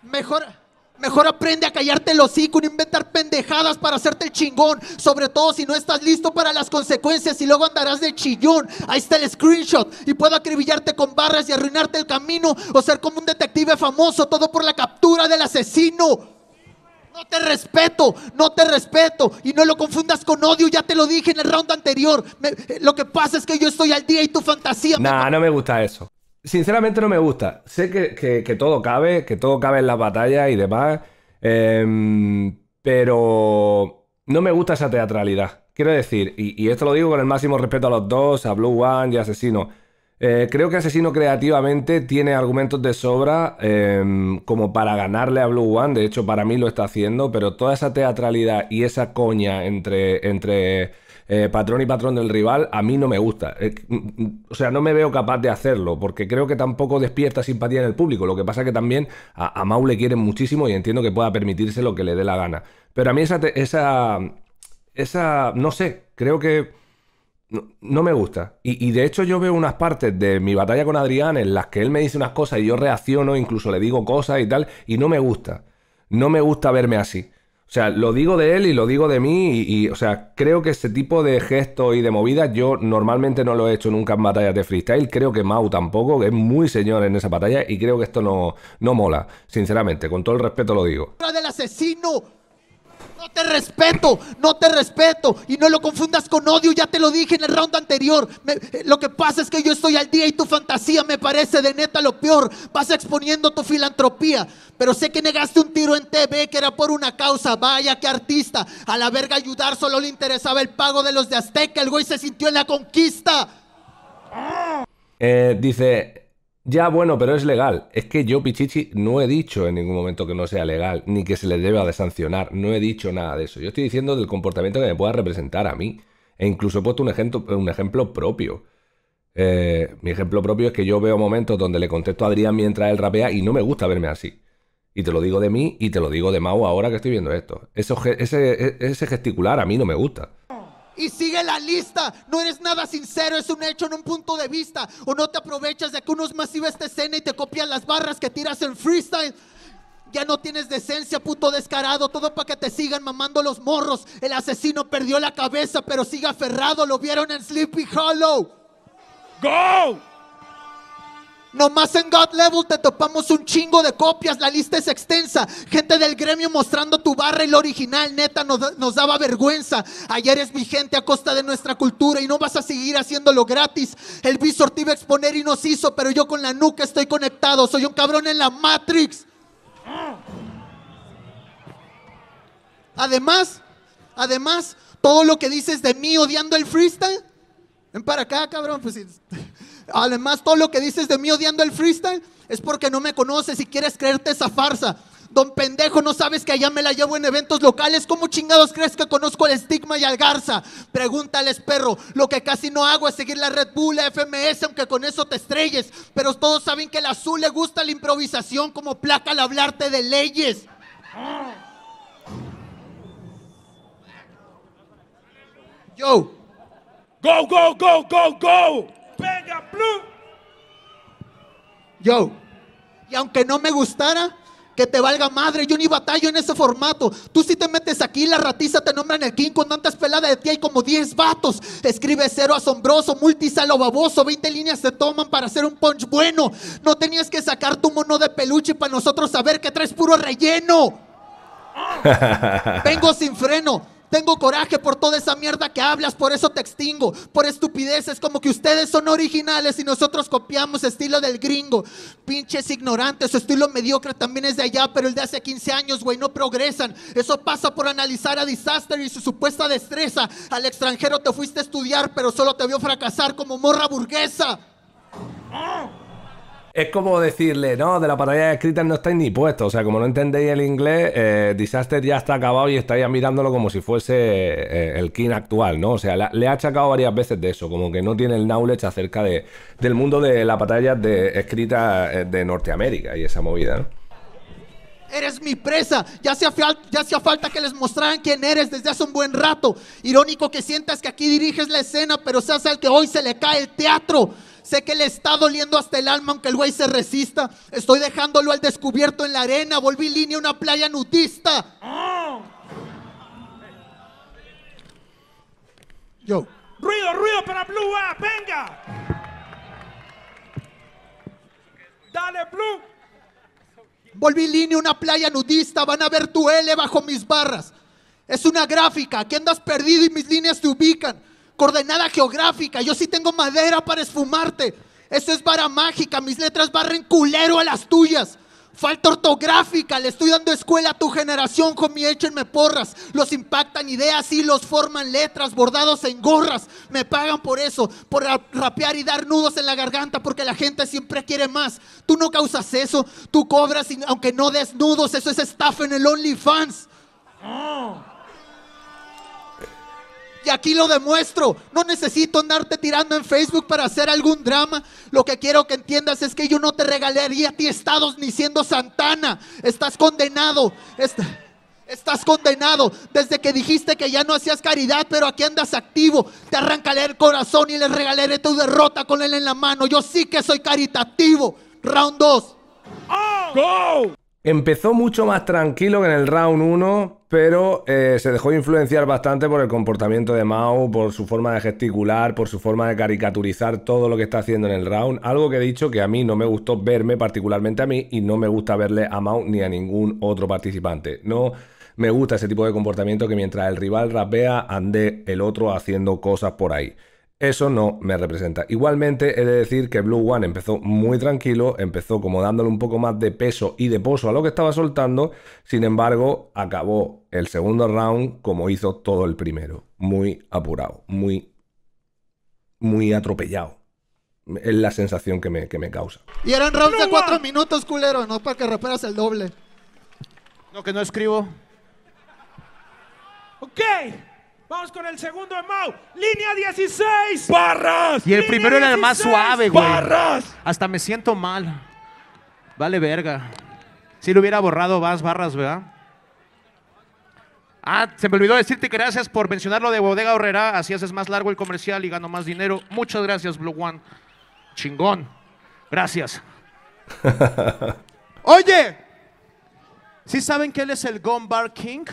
Mejor, mejor aprende a callarte el hocico inventar pendejadas para hacerte el chingón. Sobre todo si no estás listo para las consecuencias y luego andarás de chillón. Ahí está el screenshot y puedo acribillarte con barras y arruinarte el camino o ser como un detective famoso, todo por la captura del asesino. No te respeto, no te respeto. Y no lo confundas con odio, ya te lo dije en el round anterior. Eh, lo que pasa es que yo estoy al día y tu fantasía. Nah, no me gusta eso. Sinceramente no me gusta. Sé que, todo cabe, que todo cabe en la batallas y demás. Em, pero no me gusta esa teatralidad. Quiero decir, y, y, esto lo digo con el máximo respeto a los dos, a Blue One y a Asesino. Eh, creo que Asesino creativamente tiene argumentos de sobra em, como para ganarle a Blue One, de hecho para mí lo está haciendo, pero toda esa teatralidad y esa coña entre, entre eh, patrón y patrón del rival a mí no me gusta. Eh, o sea, no me veo capaz de hacerlo porque creo que tampoco despierta simpatía en el público. Lo que pasa es que también a, Mau le quieren muchísimo y entiendo que pueda permitirse lo que le dé la gana. Pero a mí esa... esa, esa no sé, creo que no, me gusta. Y, de hecho yo veo unas partes de mi batalla con Adrián en las que él me dice unas cosas y yo reacciono, incluso le digo cosas y tal, y no me gusta. No me gusta verme así. O sea, lo digo de él y lo digo de mí, y, o sea, creo que ese tipo de gestos y de movidas yo normalmente no lo he hecho nunca en batallas de freestyle, creo que Mau tampoco, que es muy señor en esa batalla, y creo que esto no, no mola, sinceramente, con todo el respeto lo digo. asesino! No te respeto, no te respeto. Y no lo confundas con odio, ya te lo dije en el round anterior. Eh, lo que pasa es que yo estoy al día y tu fantasía me parece de neta lo peor. Vas exponiendo tu filantropía. Pero sé que negaste un tiro en TV que era por una causa. Vaya, qué artista. A la verga ayudar solo le interesaba el pago de los de Azteca. El güey se sintió en la conquista. Eh, dice, ya, bueno, pero es legal. Es que yo, Pichichi, no he dicho en ningún momento que no sea legal, ni que se le deba de sancionar. No he dicho nada de eso. Yo estoy diciendo del comportamiento que me pueda representar a mí. E incluso he puesto un ejemplo, un ejemplo propio. Eh, mi ejemplo propio es que yo veo momentos donde le contesto a Adrián mientras él rapea y no me gusta verme así. Y te lo digo de mí y te lo digo de Mau ahora que estoy viendo esto. Eso, e-, ese gesticular a mí no me gusta y sigue la lista. No eres nada sincero, es un hecho, en un punto de vista. O no te aprovechas de que unos masivos esta escena y te copian las barras que tiras en freestyle. Ya no tienes decencia, puto descarado. Todo para que te sigan mamando los morros. El asesino perdió la cabeza, pero sigue aferrado. Lo vieron en Sleepy Hollow. ¡Go! Nomás en God Level te topamos un chingo de copias, la lista es extensa. Gente del gremio mostrando tu barra y lo original, neta, nos, daba vergüenza. Ayer es vigente a costa de nuestra cultura y no vas a seguir haciéndolo gratis. El visor te iba a exponer y nos hizo, pero yo con la nuca estoy conectado, soy un cabrón en la Matrix. Además, además, todo lo que dices de mí odiando el freestyle, ven para acá, cabrón, pues. Además, todo lo que dices de mí odiando el freestyle es porque no me conoces y quieres creerte esa farsa. Don pendejo, no sabes que allá me la llevo en eventos locales. ¿Cómo chingados crees que conozco el estigma y al garza? Pregúntales, perro. Lo que casi no hago es seguir la Red Bull, la FMS, aunque con eso te estrelles. Pero todos saben que el azul le gusta la improvisación como placa al hablarte de leyes. Yo. Go, go, go, go, go. Yo, y aunque no me gustara, que te valga madre, yo ni batallo en ese formato. Tú si te metes aquí, la ratiza te nombran el king con tantas peladas de ti hay como 10 vatos. Escribe cero asombroso, multisalo baboso, 20 líneas se toman para hacer un punch bueno. No tenías que sacar tu mono de peluche para nosotros saber que traes puro relleno. Ah. Vengo sin freno. Tengo coraje por toda esa mierda que hablas, por eso te extingo, por estupideces, como que ustedes son originales y nosotros copiamos estilo del gringo. Pinches ignorantes, su estilo mediocre también es de allá, pero el de hace 15 años, güey, no progresan. Eso pasa por analizar a Disaster y su supuesta destreza. Al extranjero te fuiste a estudiar, pero solo te vio fracasar como morra burguesa. Ah. Es como decirle, no, de la pantalla escrita no estáis ni puestos. O sea, como no entendéis el inglés, eh, Disaster ya está acabado y estáis mirándolo como si fuese eh, el King actual, ¿no? O sea, le ha achacado varias veces de eso, como que no tiene el knowledge acerca de, del mundo de la batalla de, escrita eh, de Norteamérica y esa movida, ¿no? eres mi presa. Ya hacía, ya hacía falta que les mostraran quién eres desde hace un buen rato. Irónico que sientas que aquí diriges la escena, pero seas el que hoy se le cae el teatro. Sé que le está doliendo hasta el alma aunque el güey se resista. Estoy dejándolo al descubierto en la arena. Volví línea a una playa nudista. Yo. Ruido, ruido para Blue venga. Dale, Blue. Volví línea una playa nudista, van a ver tu L bajo mis barras. Es una gráfica, aquí andas perdido y mis líneas te ubican coordenada geográfica. Yo sí tengo madera para esfumarte. Eso es vara mágica. Mis letras barren culero a las tuyas. Falta ortográfica, le estoy dando escuela a tu generación, con y me porras. Los impactan ideas y los forman letras, bordados en gorras. Me pagan por eso, por rapear y dar nudos en la garganta, porque la gente siempre quiere más. Tú no causas eso, tú cobras, aunque no desnudos, eso es estafa en el OnlyFans. Oh aquí lo demuestro. No necesito andarte tirando en Facebook para hacer algún drama. Lo que quiero que entiendas es que yo no te regalaría a ti estados ni siendo Santana. Estás condenado. Estás condenado desde que dijiste que ya no hacías caridad, pero aquí andas activo. Te arrancaré el corazón y le regalaré tu derrota con él en la mano. Yo sí que soy caritativo. Round 2. Empezó mucho más tranquilo que en el round 1 pero eh, se dejó influenciar bastante por el comportamiento de Mao, por su forma de gesticular, por su forma de caricaturizar todo lo que está haciendo en el round. Algo que he dicho que a mí no me gustó verme particularmente a mí y no me gusta verle a Mao ni a ningún otro participante. No me gusta ese tipo de comportamiento que mientras el rival rapea ande el otro haciendo cosas por ahí. Eso no me representa. Igualmente he de decir que Blue One empezó muy tranquilo, empezó como dándole un poco más de peso y de pozo a lo que estaba soltando, sin embargo acabó el segundo round como hizo todo el primero, muy apurado, muy, muy atropellado. Es la sensación que me, que me causa. Y eran rounds de cuatro minutos, culero, no para que reparas el doble. No, que no escribo. Ok. Vamos con el segundo de Mau. Línea 16. Barras. Y el primero era el más suave, güey. Barras. Hasta me siento mal. Vale verga. Si lo hubiera borrado vas barras, ¿verdad? Ah, se me olvidó decirte gracias por mencionar lo de Bodega Horrera. Así haces más largo el comercial y gano más dinero. Muchas gracias, Blue One. Chingón. Gracias. Oye, ¿sí saben que él es el Gombar King?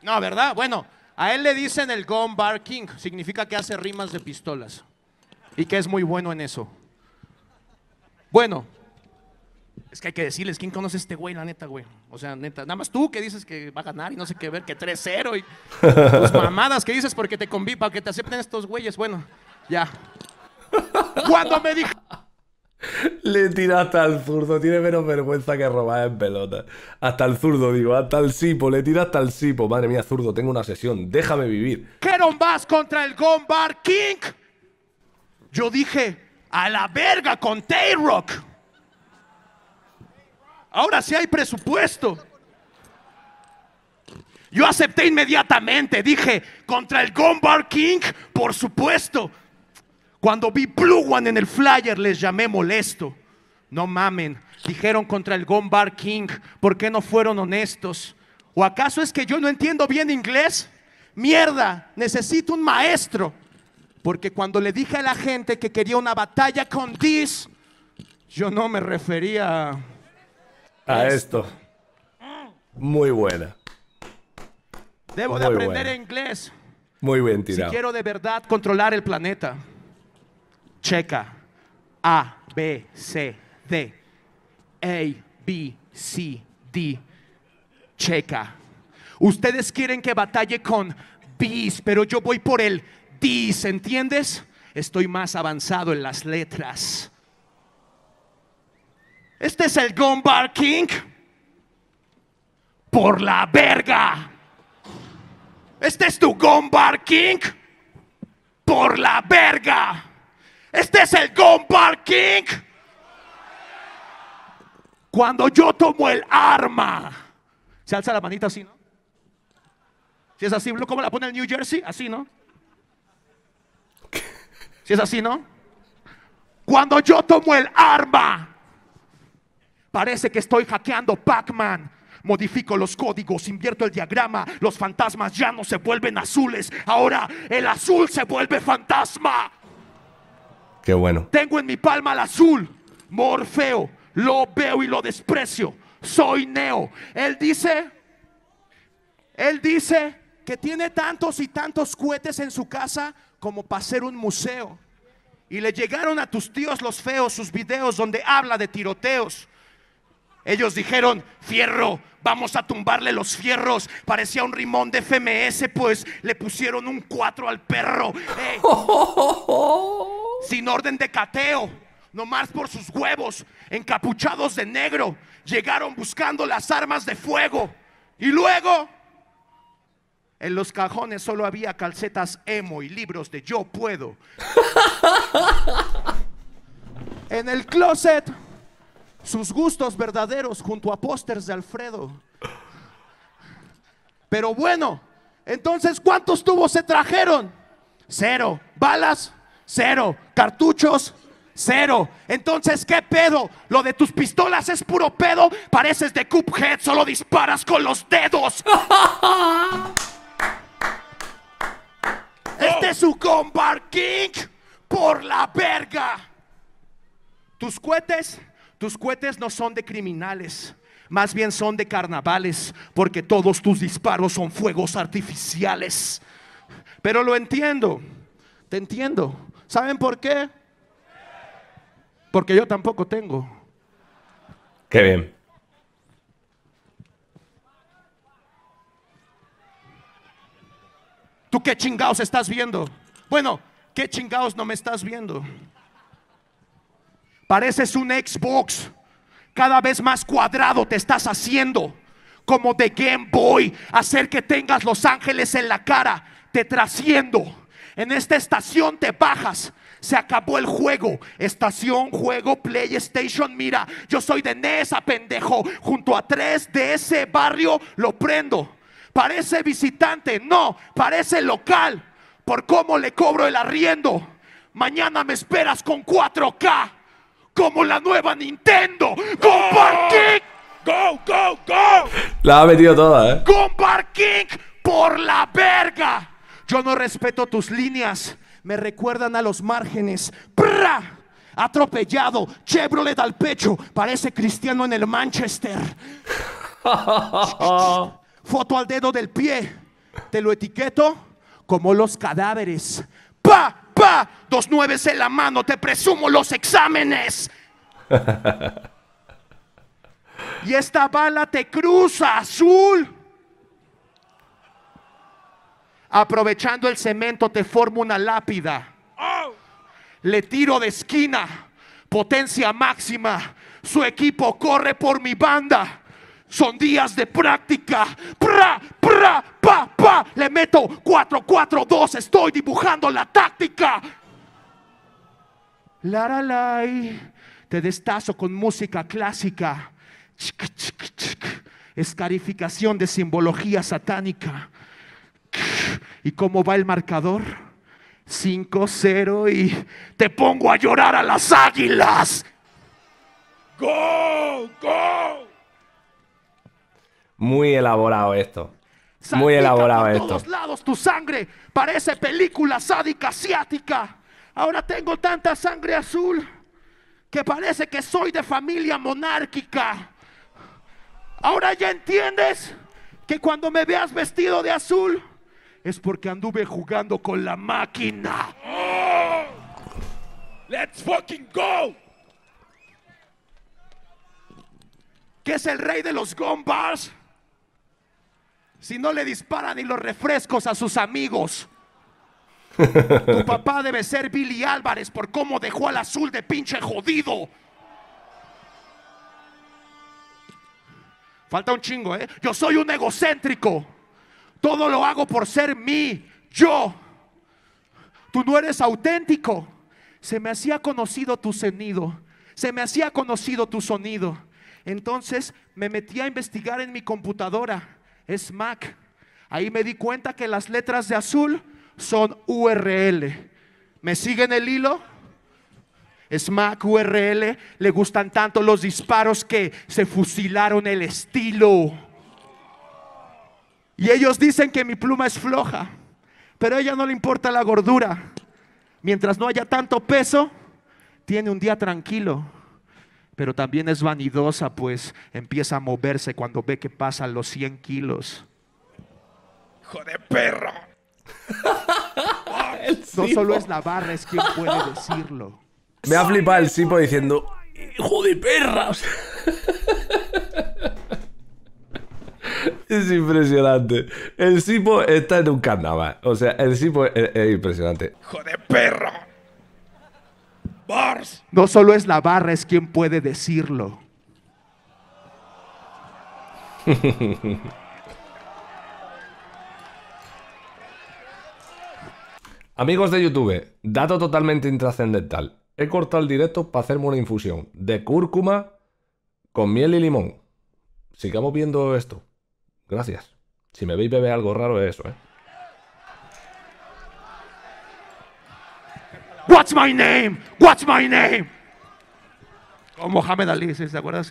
No, ¿verdad? Bueno, a él le dicen el Gun Barking, King, significa que hace rimas de pistolas y que es muy bueno en eso. Bueno, es que hay que decirles, ¿quién conoce a este güey, la neta, güey? O sea, neta, nada más tú que dices que va a ganar y no sé qué ver, que 3-0 y tus mamadas que dices porque te convipa, que te acepten estos güeyes, bueno, ya. Cuando me dijo... Le tira hasta el zurdo, tiene menos vergüenza que robar en pelota. Hasta el zurdo, digo, hasta el sipo, le tira hasta el sipo. Madre mía, zurdo, tengo una sesión, déjame vivir. Keron vas contra el Gombar King. Yo dije, a la verga con Tayrock! rock Ahora sí hay presupuesto. Yo acepté inmediatamente, dije, contra el Gombar King, por supuesto. Cuando vi Blue One en el flyer les llamé molesto. No mamen, dijeron contra el Gombar King, ¿por qué no fueron honestos? ¿O acaso es que yo no entiendo bien inglés? Mierda, necesito un maestro. Porque cuando le dije a la gente que quería una batalla con This, yo no me refería a, esto. Muy buena. Debo de aprender inglés. Muy bien tirado. Si quiero de verdad controlar el planeta checa. A, B, C, D. A, B, C, D. Checa. Ustedes quieren que batalle con bis, pero yo voy por el dis, ¿entiendes? Estoy más avanzado en las letras. Este es el Gombar King. Por la verga. Este es tu Gombar King. Por la verga. Este es el Gun parking. Cuando yo tomo el arma, se alza la manita así, ¿no? Si es así, ¿cómo la pone el New Jersey? Así, ¿no? Si es así, ¿no? Cuando yo tomo el arma, parece que estoy hackeando Pac-Man. Modifico los códigos, invierto el diagrama, los fantasmas ya no se vuelven azules, ahora el azul se vuelve fantasma. Tengo en mi palma el azul. Morfeo, lo veo y lo desprecio. Soy Neo. Él dice, él dice que tiene tantos y tantos cohetes en su casa como para ser un museo. Y le llegaron a tus tíos los feos sus videos donde habla de tiroteos. Ellos dijeron, fierro, vamos a tumbarle los fierros. Parecía un rimón de FMS, pues le pusieron un cuatro al perro. sin orden de cateo, nomás por sus huevos, encapuchados de negro, llegaron buscando las armas de fuego. Y luego, en los cajones solo había calcetas emo y libros de yo puedo. en el closet, sus gustos verdaderos junto a pósters de Alfredo. Pero bueno, entonces, ¿cuántos tubos se trajeron? Cero. ¿Balas? cero. Cartuchos, cero. Entonces, ¿qué pedo? Lo de tus pistolas es puro pedo. Pareces de Cuphead, solo disparas con los dedos. este es su Combat King por la verga. Tus cohetes, tus cohetes no son de criminales. Más bien son de carnavales, porque todos tus disparos son fuegos artificiales. Pero lo entiendo, te entiendo. ¿Saben por qué? Porque yo tampoco tengo. Qué bien. ¿Tú qué chingados estás viendo? Bueno, ¿qué chingados no me estás viendo? Pareces un Xbox. Cada vez más cuadrado te estás haciendo. Como de Game Boy. Hacer que tengas los ángeles en la cara. Te trasciendo. En esta estación te bajas. Se acabó el juego. Estación, juego, PlayStation. Mira, yo soy de Nesa, pendejo. Junto a tres de ese barrio lo prendo. Parece visitante. No, parece local. Por cómo le cobro el arriendo. Mañana me esperas con 4K. Como la nueva Nintendo. Compartir. Go, go, go. La ha metido toda, ¿eh? Gumbar King por la verga. Yo no respeto tus líneas. Me recuerdan a los márgenes. ¡Pra! Atropellado, Chevrolet al pecho. Parece cristiano en el Manchester. Foto al dedo del pie. Te lo etiqueto como los cadáveres. ¡Pa! ¡Pa! Dos nueves en la mano. Te presumo los exámenes. y esta bala te cruza, azul. Aprovechando el cemento te formo una lápida. Oh. Le tiro de esquina, potencia máxima. Su equipo corre por mi banda. Son días de práctica. Pra, pra, pa, pa. Le meto 4-4-2. Estoy dibujando la táctica. la. Te destazo con música clásica. Escarificación de simbología satánica. ¿Y cómo va el marcador? 5-0 y te pongo a llorar a las águilas. ¡Go! ¡Go! Muy elaborado esto. Muy elaborado por esto. todos lados tu sangre. Parece película sádica asiática. Ahora tengo tanta sangre azul que parece que soy de familia monárquica. Ahora ya entiendes que cuando me veas vestido de azul es porque anduve jugando con la máquina. let's fucking go. ¿Qué es el rey de los gombas? Si no le disparan ni los refrescos a sus amigos. Tu papá debe ser Billy Álvarez por cómo dejó al azul de pinche jodido. Falta un chingo, ¿eh? Yo soy un egocéntrico. Todo lo hago por ser mí, yo. Tú no eres auténtico. Se me hacía conocido tu sonido. Se me hacía conocido tu sonido. Entonces me metí a investigar en mi computadora. Es Mac. Ahí me di cuenta que las letras de azul son URL. ¿Me siguen el hilo? Mac URL, le gustan tanto los disparos que se fusilaron el estilo. Y ellos dicen que mi pluma es floja, pero a ella no le importa la gordura. Mientras no haya tanto peso, tiene un día tranquilo. Pero también es vanidosa, pues empieza a moverse cuando ve que pasan los 100 kilos. ¡Hijo de perro! no solo es la es quien puede decirlo. Me ha flipado el tipo diciendo ¡Hijo de perra! Es impresionante. El Sipo está en un carnaval. O sea, el Sipo es, impresionante. ¡Hijo de perro! ¡Bars! No solo es la barra, es quien puede decirlo. Amigos de YouTube, dato totalmente intrascendental. He cortado el directo para hacerme una infusión de cúrcuma con miel y limón. Sigamos viendo esto. Gracias. Si me veis bebé algo raro es eso, ¿eh? What's my name? What's my name? Como oh, Mohamed Ali, ¿se acuerda?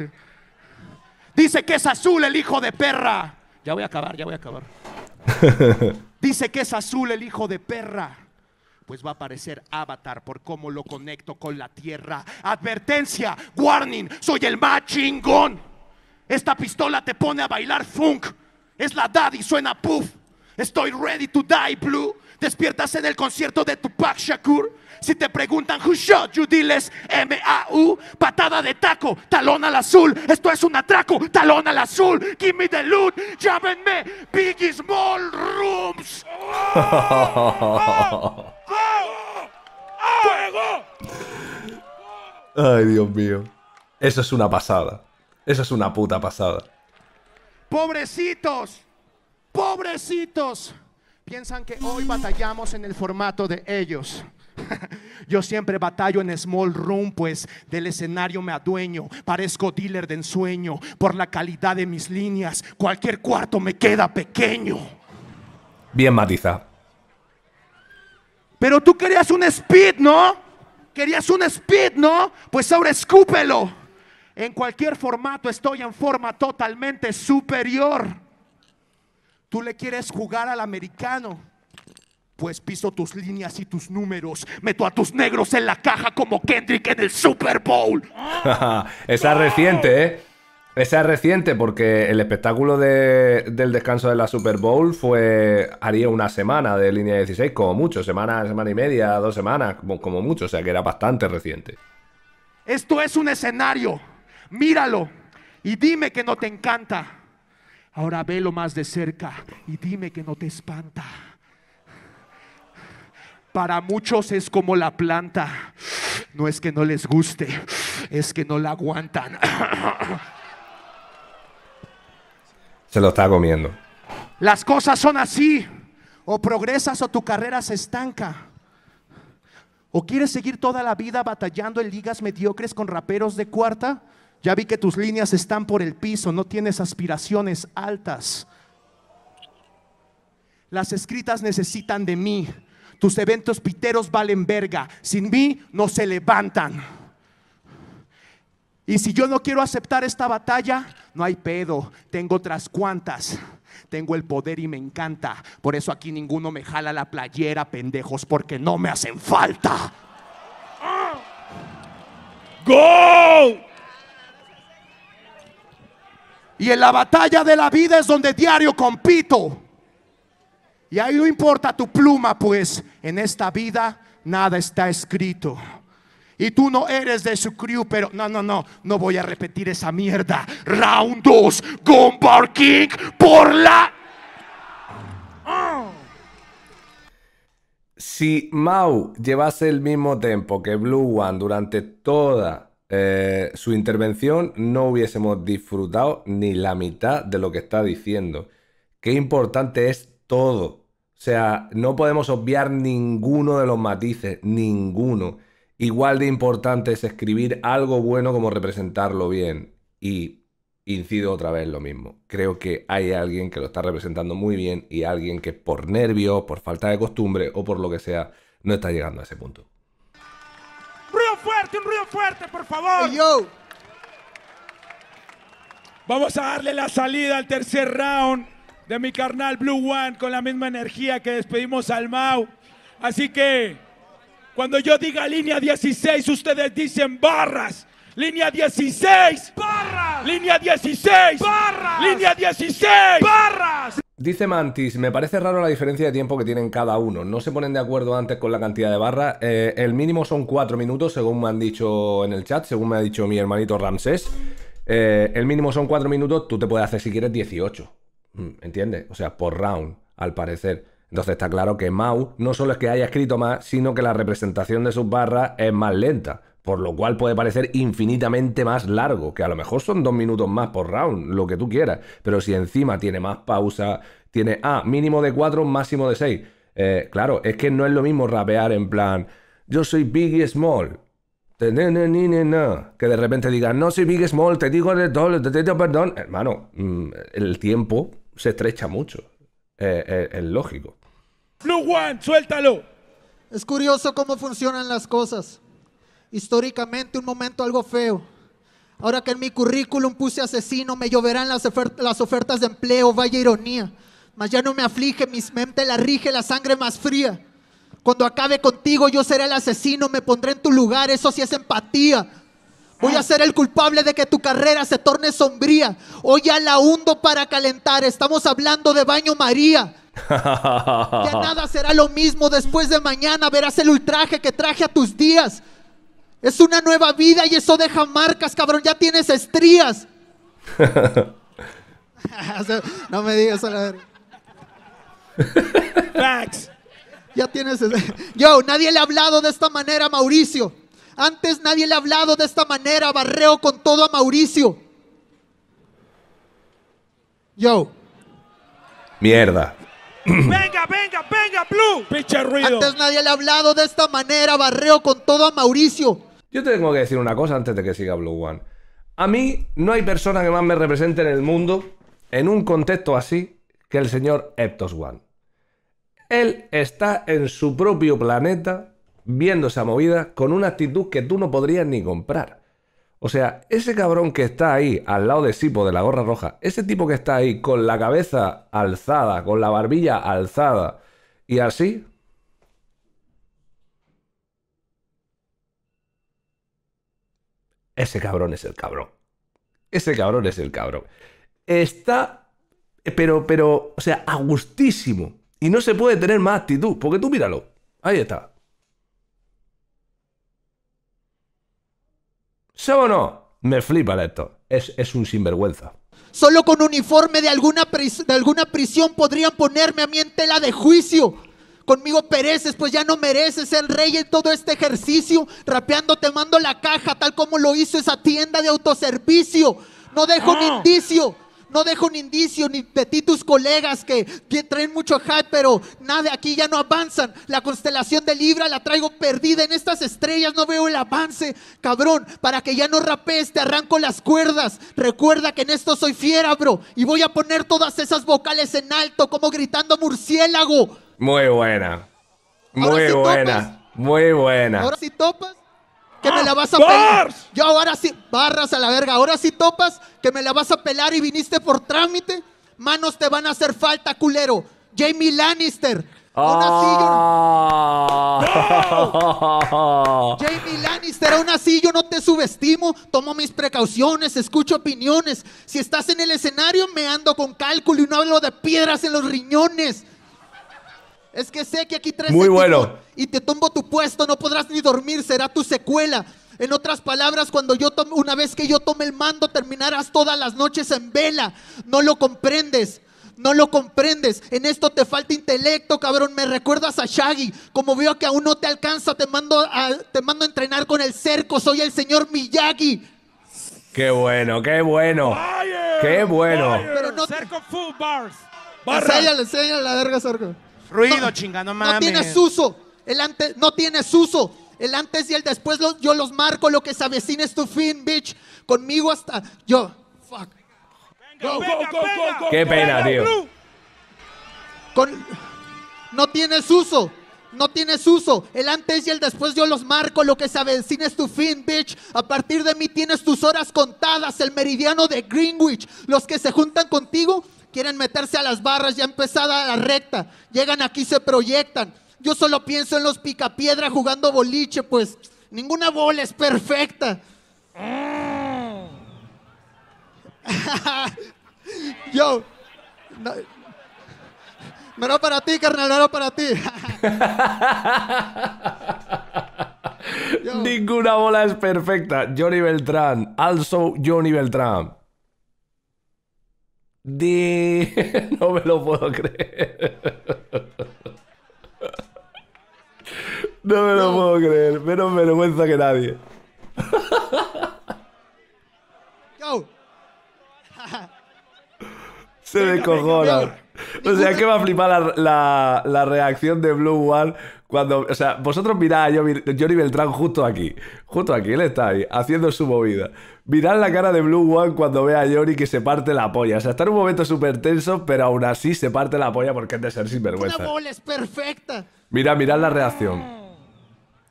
Dice que es azul el hijo de perra. Ya voy a acabar, ya voy a acabar. Dice que es azul el hijo de perra. Pues va a aparecer Avatar por cómo lo conecto con la tierra. Advertencia, warning, soy el más chingón. Esta pistola te pone a bailar funk. Es la daddy, suena puff. Estoy ready to die, blue. Despiertas en el concierto de Tupac Shakur. Si te preguntan who shot you, diles M-A-U. Patada de taco, talón al azul. Esto es un atraco, talón al azul. Give me the loot, llámenme Biggie Small Rooms. Ay, Dios mío. Eso es una pasada. Eso es una puta pasada. Pobrecitos, pobrecitos. Piensan que hoy batallamos en el formato de ellos. Yo siempre batallo en small room, pues del escenario me adueño. Parezco dealer de ensueño por la calidad de mis líneas. Cualquier cuarto me queda pequeño. Bien, Matiza. Pero tú querías un speed, ¿no? Querías un speed, ¿no? Pues ahora escúpelo en cualquier formato estoy en forma totalmente superior. Tú le quieres jugar al americano. Pues piso tus líneas y tus números. Meto a tus negros en la caja como Kendrick en el Super Bowl. Esa es reciente, ¿eh? Esa es reciente porque el espectáculo del descanso de la Super Bowl fue, haría una semana de línea 16, como mucho, semana, semana y media, dos semanas, como mucho, o sea que era bastante reciente. Esto es un escenario míralo y dime que no te encanta. Ahora velo más de cerca y dime que no te espanta. Para muchos es como la planta. No es que no les guste, es que no la aguantan. Se lo está comiendo. Las cosas son así. O progresas o tu carrera se estanca. ¿O quieres seguir toda la vida batallando en ligas mediocres con raperos de cuarta? Ya vi que tus líneas están por el piso, no tienes aspiraciones altas. Las escritas necesitan de mí. Tus eventos piteros valen verga. Sin mí no se levantan. Y si yo no quiero aceptar esta batalla, no hay pedo. Tengo otras cuantas. Tengo el poder y me encanta. Por eso aquí ninguno me jala la playera, pendejos, porque no me hacen falta. ¡Go! Y en la batalla de la vida es donde diario compito. Y ahí no importa tu pluma, pues en esta vida nada está escrito. Y tú no eres de su crew, pero no, no, no, no voy a repetir esa mierda. Round 2, con King por la... Si Mau llevase el mismo tempo que Blue One durante toda eh, su intervención no hubiésemos disfrutado ni la mitad de lo que está diciendo. Qué importante es todo. O sea, no podemos obviar ninguno de los matices, ninguno. Igual de importante es escribir algo bueno como representarlo bien. Y incido otra vez lo mismo. Creo que hay alguien que lo está representando muy bien y alguien que por nervios, por falta de costumbre o por lo que sea, no está llegando a ese punto fuerte, un ruido fuerte, por favor. Vamos a darle la salida al tercer round de mi carnal Blue One con la misma energía que despedimos al Mau. Así que cuando yo diga línea 16, ustedes dicen barras. Línea 16. Barras. Línea 16. Barras. Línea 16. Barras. Dice Mantis, me parece raro la diferencia de tiempo que tienen cada uno. No se ponen de acuerdo antes con la cantidad de barras. Eh, el mínimo son 4 minutos, según me han dicho en el chat, según me ha dicho mi hermanito Ramsés. Eh, el mínimo son 4 minutos, tú te puedes hacer si quieres 18. Mm, ¿Entiendes? O sea, por round, al parecer. Entonces está claro que Mau no solo es que haya escrito más, sino que la representación de sus barras es más lenta por lo cual puede parecer infinitamente más largo, que a lo mejor son dos minutos más por round, lo que tú quieras, pero si encima tiene más pausa, tiene, ah, mínimo de cuatro, máximo de seis. Eh, claro, es que no es lo mismo rapear en plan, yo soy big y Small, que de repente digan, no soy y Small, te digo de todo, te digo perdón. Hermano, mm, el tiempo se estrecha mucho, eh, eh, es lógico. One, suéltalo. Es curioso cómo funcionan las cosas históricamente un momento algo feo. Ahora que en mi currículum puse asesino, me lloverán las, ofertas, de empleo, vaya ironía. Mas ya no me aflige, mis mente la rige la sangre más fría. Cuando acabe contigo, yo seré el asesino, me pondré en tu lugar, eso sí es empatía. Voy a ser el culpable de que tu carrera se torne sombría. Hoy ya la hundo para calentar, estamos hablando de baño María. ya nada será lo mismo después de mañana, verás el ultraje que traje a tus días. Es una nueva vida y eso deja marcas, cabrón. Ya tienes estrías. no me digas a la Ya tienes. Yo, nadie le ha hablado de esta manera a Mauricio. Antes nadie le ha hablado de esta manera. Barreo con todo a Mauricio. Yo. Mierda. venga, venga, venga, Blue. Antes nadie le ha hablado de esta manera. Barreo con todo a Mauricio. Yo tengo que decir una cosa antes de que siga Blue One. A mí no hay persona que más me represente en el mundo, en un contexto así, que el señor Eptos One. Él está en su propio planeta, viendo esa movida, con una actitud que tú no podrías ni comprar. O sea, ese cabrón que está ahí al lado de Sipo de la gorra roja, ese tipo que está ahí con la cabeza alzada, con la barbilla alzada y así, Ese cabrón es el cabrón. Ese cabrón es el cabrón. Está, pero, pero, o sea, a gustísimo. Y no se puede tener más actitud, porque tú míralo. Ahí está. ¿Sí o no? Me flipa esto. Es, es un sinvergüenza. Solo con uniforme de alguna, de alguna prisión podrían ponerme a mí en tela de juicio. Conmigo pereces, pues ya no mereces ser rey en todo este ejercicio. Rapeando te mando la caja, tal como lo hizo esa tienda de autoservicio. No dejo un ah. indicio. No dejo un indicio ni de ti tus colegas que, que, traen mucho hype, pero nada, aquí ya no avanzan. La constelación de Libra la traigo perdida en estas estrellas, no veo el avance. Cabrón, para que ya no rapees, te arranco las cuerdas. Recuerda que en esto soy fiera, bro, y voy a poner todas esas vocales en alto, como gritando murciélago. Muy buena. Muy buena. Muy buena. Ahora si topas que me la vas a ¡Ah! pelar. Yo ahora sí, barras a la verga. Ahora sí topas que me la vas a pelar y viniste por trámite. Manos te van a hacer falta, culero. Jamie Lannister. Aún ¡Ah! Jamie Lannister, aún así yo no te subestimo, tomo mis precauciones, escucho opiniones. Si estás en el escenario, me ando con cálculo y no hablo de piedras en los riñones. Es que sé que aquí traes Muy bueno. y te tomo tu puesto, no podrás ni dormir, será tu secuela. En otras palabras, cuando yo una vez que yo tome el mando, terminarás todas las noches en vela. No lo comprendes. No lo comprendes. En esto te falta intelecto, cabrón. Me recuerdas a Shaggy. Como veo que aún no te alcanza, te mando a, te mando entrenar con el cerco. Soy el señor Miyagi. Qué bueno, qué bueno. qué bueno. Pero Cerco Full Bars. la verga, cerco. Ruido, no, tienes uso. El antes, no tienes uso. El antes y el después yo los marco. Lo que se avecina es tu fin, bitch. Conmigo hasta yo. Fuck. Qué pena, tío. Con, no tienes uso. No tienes uso. El antes y el después yo los marco. Lo que se avecina es tu fin, bitch. A partir de mí tienes tus horas contadas. El meridiano de Greenwich. Los que se juntan contigo quieren meterse a las barras, ya empezada la recta, llegan aquí, se proyectan. Yo solo pienso en los picapiedra jugando boliche, pues ninguna bola es perfecta. Yo, no, no, para ti, carnal, no era para ti. Ninguna bola es perfecta. Johnny Beltrán, also Johnny Beltrán de... no me lo puedo creer. No me lo puedo creer. Menos vergüenza que nadie. Se descojona. O sea, que va a flipar la, la, reacción de Blue One cuando. O sea, vosotros mirad a Johnny Beltrán justo aquí. Justo aquí, él está ahí, haciendo su movida. Mirad la cara de Blue One cuando ve a Yori que se parte la polla. O sea, está en un momento súper tenso, pero aún así se parte la polla porque es de ser sinvergüenza. Una bola es perfecta. Mira, mirad la reacción.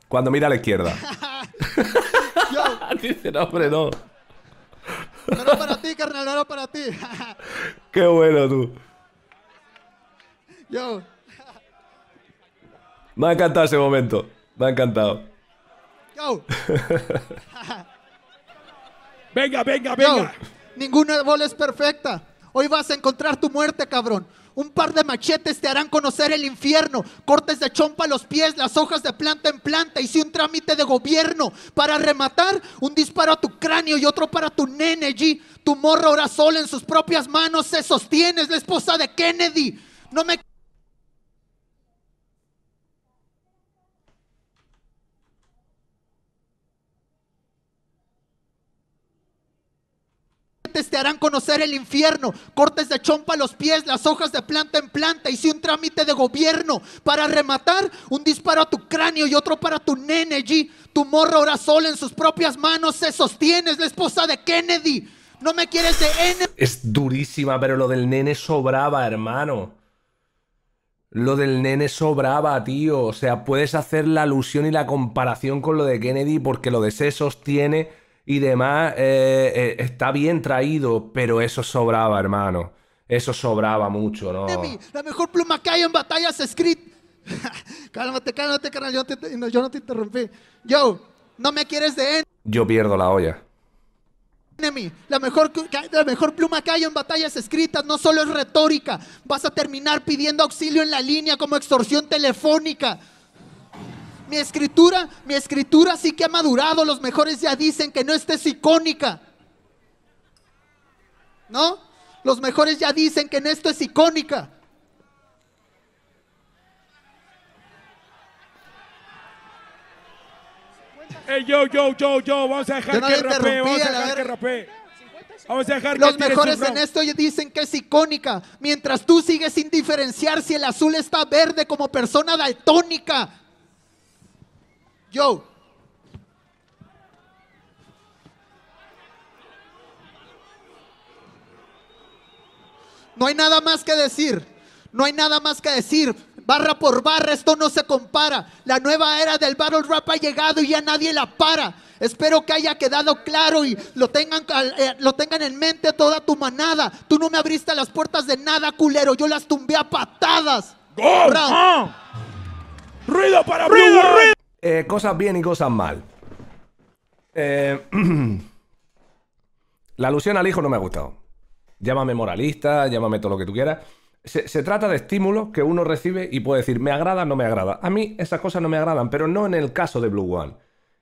Cuando mira a la izquierda. Dice, no, hombre, no. No para ti, carnal, no para ti. Qué bueno, tú. Yo. Me ha encantado ese momento. Me ha encantado. Yo. Venga, venga, venga. ninguna bola es perfecta. Hoy vas a encontrar tu muerte, cabrón. Un par de machetes te harán conocer el infierno. Cortes de chompa los pies, las hojas de planta en planta. Hice un trámite de gobierno para rematar un disparo a tu cráneo y otro para tu nene, G. Tu morro ahora solo en sus propias manos se sostiene. Es la esposa de Kennedy. No me te harán conocer el infierno, cortes de chompa los pies, las hojas de planta en planta, hice un trámite de gobierno para rematar un disparo a tu cráneo y otro para tu nene y tu morro ahora sola en sus propias manos se sostiene, es la esposa de Kennedy, no me quieres de N. Es durísima, pero lo del nene sobraba, hermano. Lo del nene sobraba, tío. O sea, puedes hacer la alusión y la comparación con lo de Kennedy porque lo de se sostiene y demás eh, eh, está bien traído, pero eso sobraba, hermano. Eso sobraba mucho, ¿no? La mejor pluma que hay en batallas escritas... cálmate, cálmate, carnal. Yo, no, te interrumpí. Yo, no me quieres de en Yo pierdo la olla. Enemy, la mejor, la mejor pluma que hay en batallas escritas no solo es retórica. Vas a terminar pidiendo auxilio en la línea como extorsión telefónica. Mi escritura, mi escritura sí que ha madurado. Los mejores ya dicen que no estés icónica. ¿No? Los mejores ya dicen que en esto es icónica. yo, yo, yo, yo, vamos a dejar que vamos a dejar que Los mejores en esto dicen que es icónica, mientras tú sigues sin diferenciar si el azul está verde como persona daltónica. No hay nada más que decir. No hay nada más que decir. Barra por barra, esto no se compara. La nueva era del battle rap ha llegado y ya nadie la para. Espero que haya quedado claro y lo tengan, eh, lo tengan en mente toda tu manada. Tú no me abriste las puertas de nada, culero. Yo las tumbé a patadas. ¡Gol! Ah. Ruido para eh, cosas bien y cosas mal. Eh, la alusión al hijo no me ha gustado. Llámame moralista, llámame todo lo que tú quieras. Se, trata de estímulos que uno recibe y puede decir, me agrada, no me agrada. A mí esas cosas no me agradan, pero no en el caso de Blue One.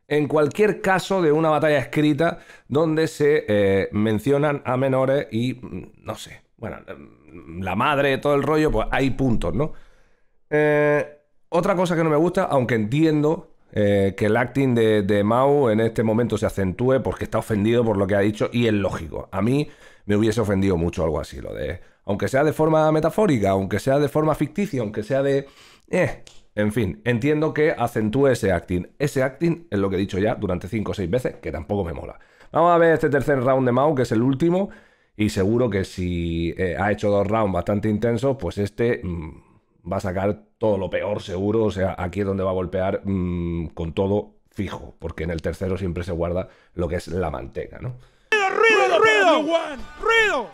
En cualquier caso de una batalla escrita donde se eh, mencionan a menores y, mm, no sé, bueno, mm, la madre, todo el rollo, pues hay puntos, ¿no? otra cosa que no me gusta, aunque entiendo eh, que el acting de, mao en este momento se acentúe porque está ofendido por lo que ha dicho y es lógico. A mí me hubiese ofendido mucho algo así, lo de... Aunque sea de forma metafórica, aunque sea de forma ficticia, aunque sea de... Eh, en fin, entiendo que acentúe ese acting. Ese acting es lo que he dicho ya durante 5 o 6 veces, que tampoco me mola. Vamos a ver este tercer round de Mao, que es el último. Y seguro que si eh, ha hecho dos rounds bastante intensos, pues este mm, va a sacar todo lo peor seguro, o sea, aquí es donde va a golpear mm, con todo fijo, porque en el tercero siempre se guarda lo que es la manteca, ¿no? ¡Ruido, ruido, ruido! ¡Ruido! ruido. ruido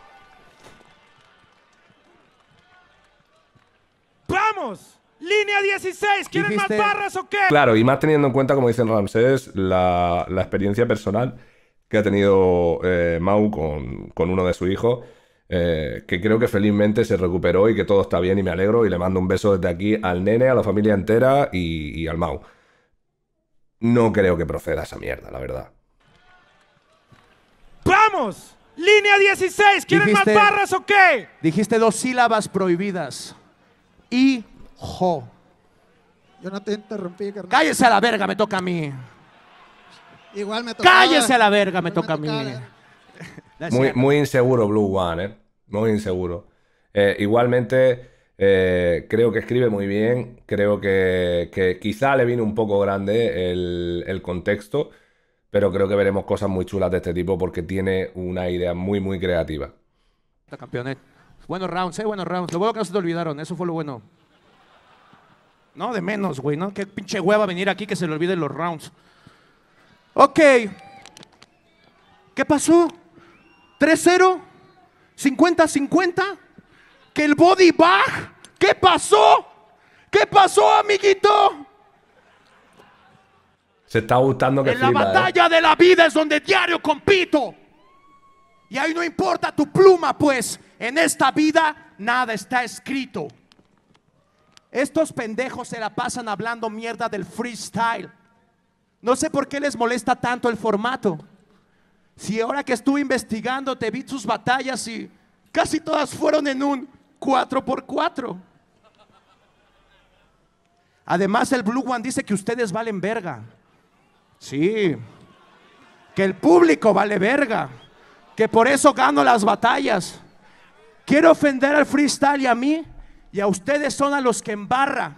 ¡Línea 16! ¿Quieren más barras o qué? Claro, y más teniendo en cuenta, como dicen Ramsés, la, experiencia personal que ha tenido eh, Mau con, con uno de sus hijos eh, que creo que felizmente se recuperó y que todo está bien y me alegro y le mando un beso desde aquí al nene, a la familia entera y, al Mau. No creo que proceda esa mierda, la verdad. ¡Vamos! Línea 16, ¿quieren más barras o qué? Dijiste dos sílabas prohibidas. Hijo. Yo no te interrumpí, Cállese a la verga, me toca a mí. Igual me Cállese a la verga, me toca a mí. muy, muy inseguro Blue One, ¿eh? Muy inseguro. Eh, igualmente, eh, creo que escribe muy bien. Creo que, quizá le viene un poco grande el, contexto, pero creo que veremos cosas muy chulas de este tipo porque tiene una idea muy, muy creativa. Buenos rounds, eh, buenos rounds. Lo bueno que no se te olvidaron, eso fue lo bueno. No, de menos, güey, ¿no? Qué pinche hueva venir aquí que se le olviden los rounds. Ok. ¿Qué pasó? 3-0, 50-50, que el body bag. ¿Qué pasó? ¿Qué pasó, amiguito? Se está gustando que En la ¿eh? batalla de la vida es donde diario compito. Y ahí no importa tu pluma, pues en esta vida nada está escrito. Estos pendejos se la pasan hablando mierda del freestyle. No sé por qué les molesta tanto el formato. Si ahora que estuve investigando te vi sus batallas y casi todas fueron en un 4x4. Además el Blue One dice que ustedes valen verga. Sí. Que el público vale verga. Que por eso gano las batallas. Quiero ofender al freestyle y a mí y a ustedes son a los que embarra.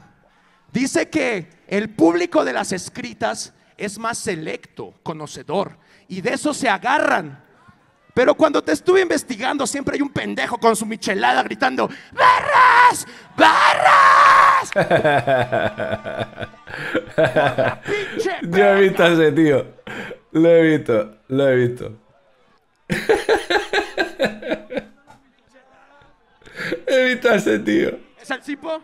Dice que el público de las escritas es más selecto, conocedor y de eso se agarran. Pero cuando te estuve investigando, siempre hay un pendejo con su michelada gritando, ¡Barras! ¡Barras! Yo he visto a ese tío. Lo he visto, lo he visto. he visto a ese tío. ¿Es el tipo?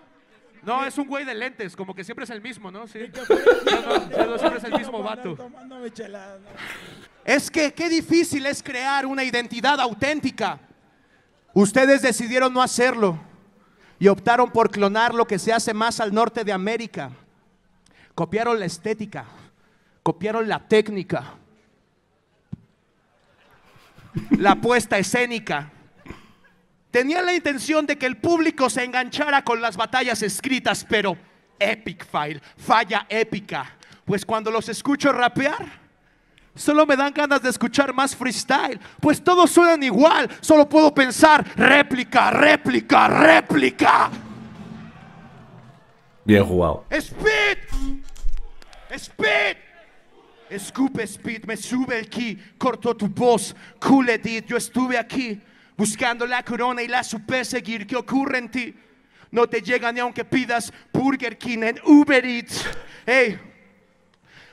No, es un güey de lentes, como que siempre es el mismo, ¿no? Sí. siempre es el mismo vato. Es que qué difícil es crear una identidad auténtica. Ustedes decidieron no hacerlo y optaron por clonar lo que se hace más al norte de América. Copiaron la estética, copiaron la técnica, la puesta escénica, Tenía la intención de que el público se enganchara con las batallas escritas, pero epic fail, falla épica. Pues cuando los escucho rapear, solo me dan ganas de escuchar más freestyle, pues todos suenan igual, solo puedo pensar réplica, réplica, réplica. Bien jugado. Speed, speed. Escupe speed, me sube el key, cortó tu voz, cool edit, yo estuve aquí buscando la corona y la supe seguir ¿qué ocurre en ti. No te llega ni aunque pidas Burger King en Uber Eats. Hey,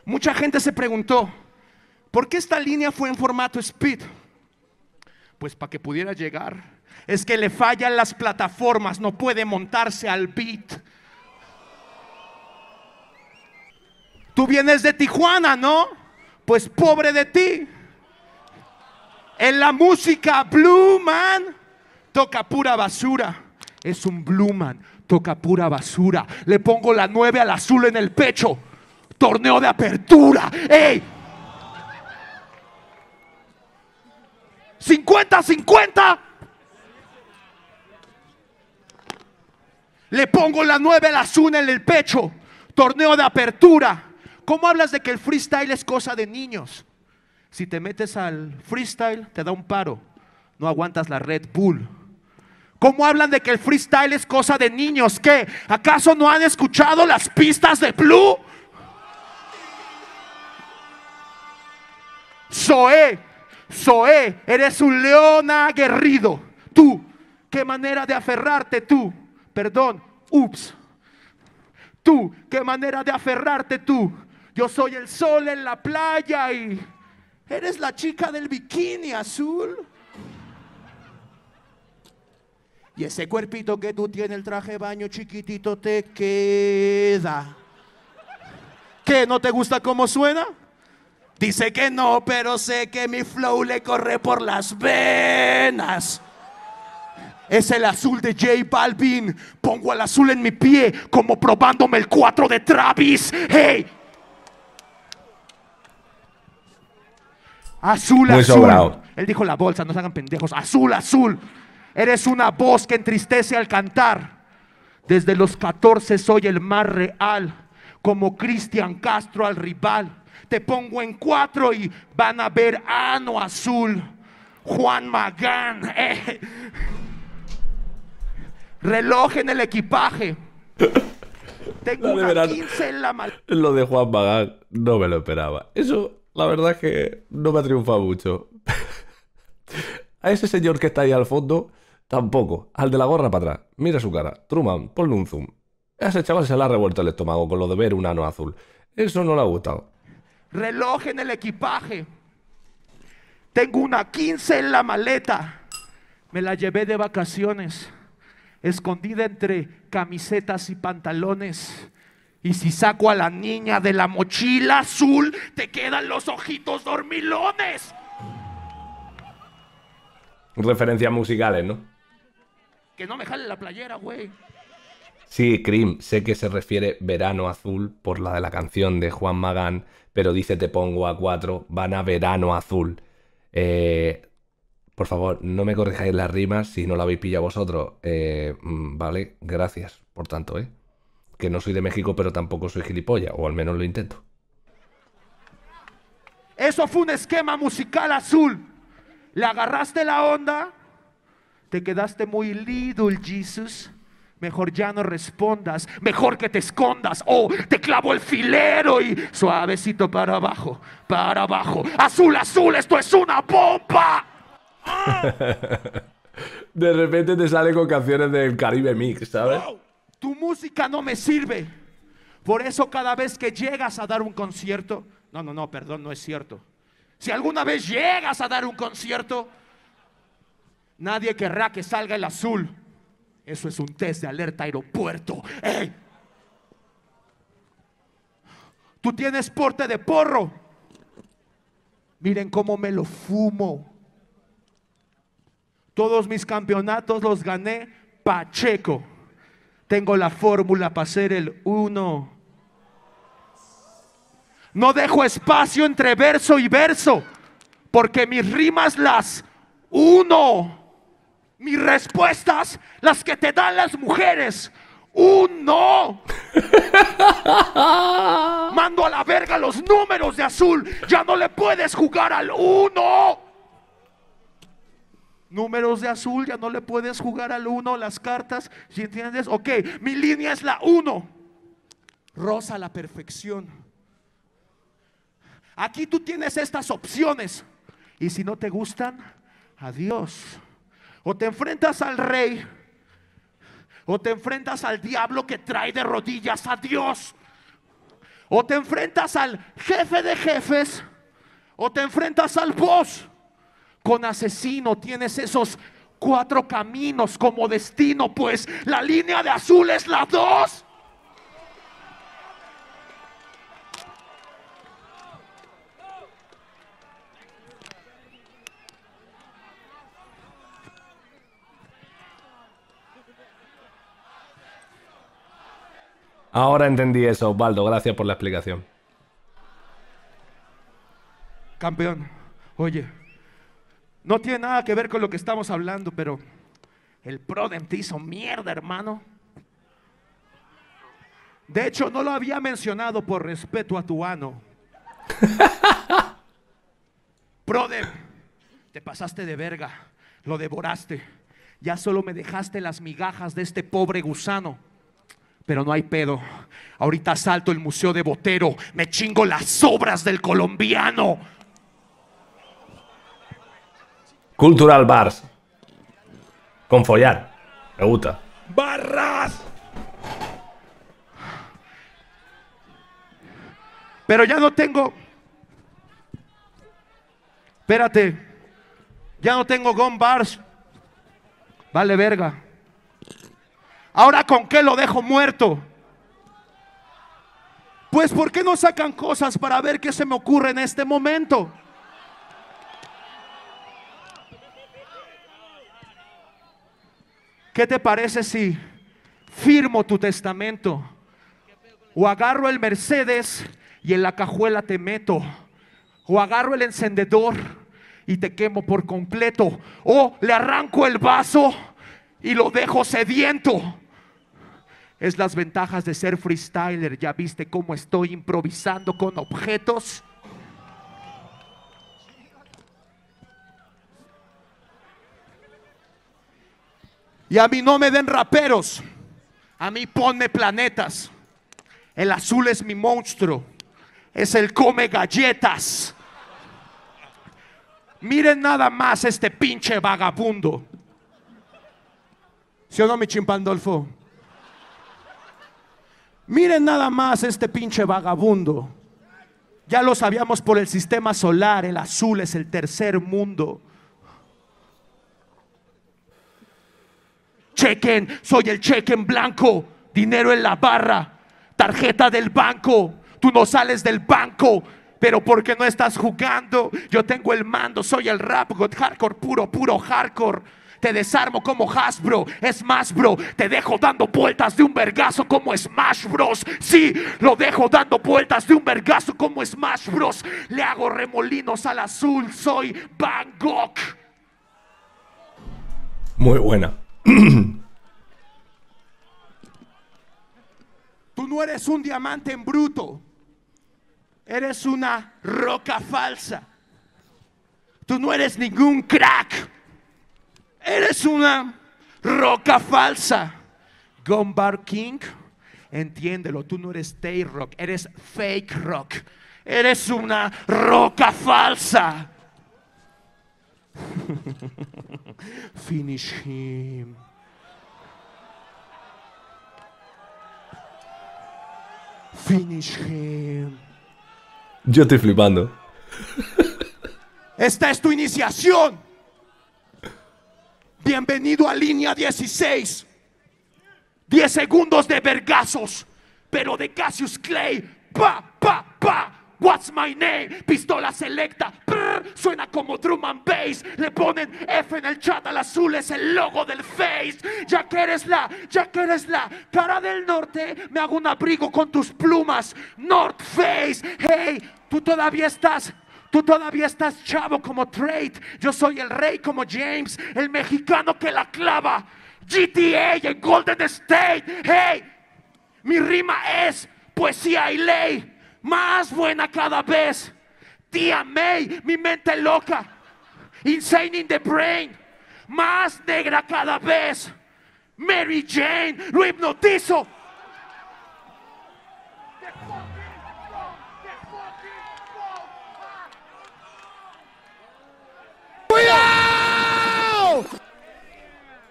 mucha gente se preguntó, ¿por qué esta línea fue en formato speed? Pues para que pudiera llegar. Es que le fallan las plataformas, no puede montarse al beat. Tú vienes de Tijuana, ¿no? Pues pobre de ti. En la música, Blue Man toca pura basura. Es un Blue Man, toca pura basura. Le pongo la 9 al azul en el pecho. Torneo de apertura. ¡Ey! 50-50. Le pongo la 9 al azul en el pecho. Torneo de apertura. ¿Cómo hablas de que el freestyle es cosa de niños? Si te metes al freestyle, te da un paro. No aguantas la Red Bull. ¿Cómo hablan de que el freestyle es cosa de niños? ¿Qué? ¿Acaso no han escuchado las pistas de Blue? Zoé, Zoé, eres un león aguerrido. Tú, qué manera de aferrarte tú. Perdón, ups. Tú, qué manera de aferrarte tú. Yo soy el sol en la playa y Eres la chica del bikini azul. Y ese cuerpito que tú tienes, el traje de baño chiquitito, te queda. ¿Qué? ¿No te gusta cómo suena? Dice que no, pero sé que mi flow le corre por las venas. Es el azul de J Balvin. Pongo el azul en mi pie como probándome el 4 de Travis. ¡Hey! Azul, azul. Él dijo la bolsa, no se hagan pendejos. Azul, azul. Eres una voz que entristece al cantar. Desde los 14 soy el más real, como Cristian Castro al rival. Te pongo en cuatro y van a ver Ano Azul, Juan Magán. Eh. Reloj en el equipaje. Tengo una en Lo de Juan Magán no me lo esperaba. Eso la verdad es que no me ha triunfado mucho. a ese señor que está ahí al fondo, tampoco. Al de la gorra para atrás. Mira su cara. Truman, ponle un zoom. A ese chaval se le ha revuelto el estómago con lo de ver un ano azul. Eso no le ha gustado. Reloj en el equipaje. Tengo una 15 en la maleta. Me la llevé de vacaciones, escondida entre camisetas y pantalones. Y si saco a la niña de la mochila azul, te quedan los ojitos dormilones. Referencias musicales, ¿no? Que no me jale la playera, güey. Sí, Cream, sé que se refiere verano azul por la de la canción de Juan Magán, pero dice te pongo a cuatro, van a verano azul. Eh, por favor, no me corrijáis las rimas si no la habéis pillado vosotros. Eh, mm, vale, gracias por tanto, ¿eh? que no soy de México, pero tampoco soy gilipolla o al menos lo intento. Eso fue un esquema musical azul. Le agarraste la onda, te quedaste muy little Jesus. Mejor ya no respondas, mejor que te escondas. Oh, te clavo el filero y suavecito para abajo, para abajo. Azul, azul, esto es una bomba. de repente te sale con canciones del Caribe Mix, ¿sabes? tu música no me sirve. Por eso cada vez que llegas a dar un concierto, no, no, no, perdón, no es cierto. Si alguna vez llegas a dar un concierto, nadie querrá que salga el azul. Eso es un test de alerta aeropuerto. Tú tienes porte de porro. Miren cómo me lo fumo. Todos mis campeonatos los gané Pacheco. Tengo la fórmula para ser el uno. No dejo espacio entre verso y verso, porque mis rimas las uno. Mis respuestas, las que te dan las mujeres, uno. Mando a la verga los números de azul. Ya no le puedes jugar al uno números de azul, ya no le puedes jugar al uno las cartas, si entiendes? Ok, mi línea es la uno rosa la perfección. Aquí tú tienes estas opciones y si no te gustan, adiós. O te enfrentas al rey o te enfrentas al diablo que trae de rodillas a Dios. O te enfrentas al jefe de jefes. O te enfrentas al boss con asesino, tienes esos cuatro caminos como destino, pues la línea de azul es la dos. Ahora entendí eso, Osvaldo. Gracias por la explicación. Campeón, oye, no tiene nada que ver con lo que estamos hablando, pero el Prodem te hizo mierda, hermano. De hecho, no lo había mencionado por respeto a tu ano. Prodem, te pasaste de verga, lo devoraste. Ya solo me dejaste las migajas de este pobre gusano. Pero no hay pedo. Ahorita salto el Museo de Botero, me chingo las obras del colombiano. Cultural bars. Con follar. Me gusta. ¡Barras! Pero ya no tengo. Espérate. Ya no tengo gun bars. Vale verga. Ahora con qué lo dejo muerto. Pues ¿por qué no sacan cosas para ver qué se me ocurre en este momento? ¿Qué te parece si firmo tu testamento? O agarro el Mercedes y en la cajuela te meto. O agarro el encendedor y te quemo por completo. O le arranco el vaso y lo dejo sediento. Es las ventajas de ser freestyler. Ya viste cómo estoy improvisando con objetos. Y a mí no me den raperos. A mí pone planetas. El azul es mi monstruo. Es el come galletas. Miren nada más este pinche vagabundo. ¿Sí o no, mi chimpandolfo? Miren nada más este pinche vagabundo. Ya lo sabíamos por el sistema solar, el azul es el tercer mundo. soy el cheque en blanco, dinero en la barra, tarjeta del banco, tú no sales del banco, pero porque no estás jugando, yo tengo el mando, soy el rap, God hardcore, puro, puro hardcore. Te desarmo como Hasbro, es más bro. Te dejo dando vueltas de un vergazo como Smash Bros. Sí, lo dejo dando vueltas de un vergazo como Smash Bros. Le hago remolinos al azul, soy Bangkok. Muy buena. Tú no eres un diamante en bruto, eres una roca falsa. Tú no eres ningún crack, eres una roca falsa. Gombar King, entiéndelo, tú no eres Tay Rock, eres fake rock, eres una roca falsa. Finish him. Finish him. Yo estoy flipando. Esta es tu iniciación. Bienvenido a línea 16. 10 segundos de vergazos, pero de Cassius Clay. Pa, pa, pa. What's My Name, pistola selecta, suena como drum and bass, le ponen F en el chat al azul, es el logo del face, ya que eres la, ya que eres la cara del norte, me hago un abrigo con tus plumas, North Face, hey, tú todavía estás Tú todavía estás chavo como Trade. Yo soy el rey como James, el mexicano que la clava. GTA en Golden State. Hey, mi rima es poesía y ley más buena cada vez. Tía May, mi mente loca. Insane in the brain. Más negra cada vez. Mary Jane, lo hipnotizo.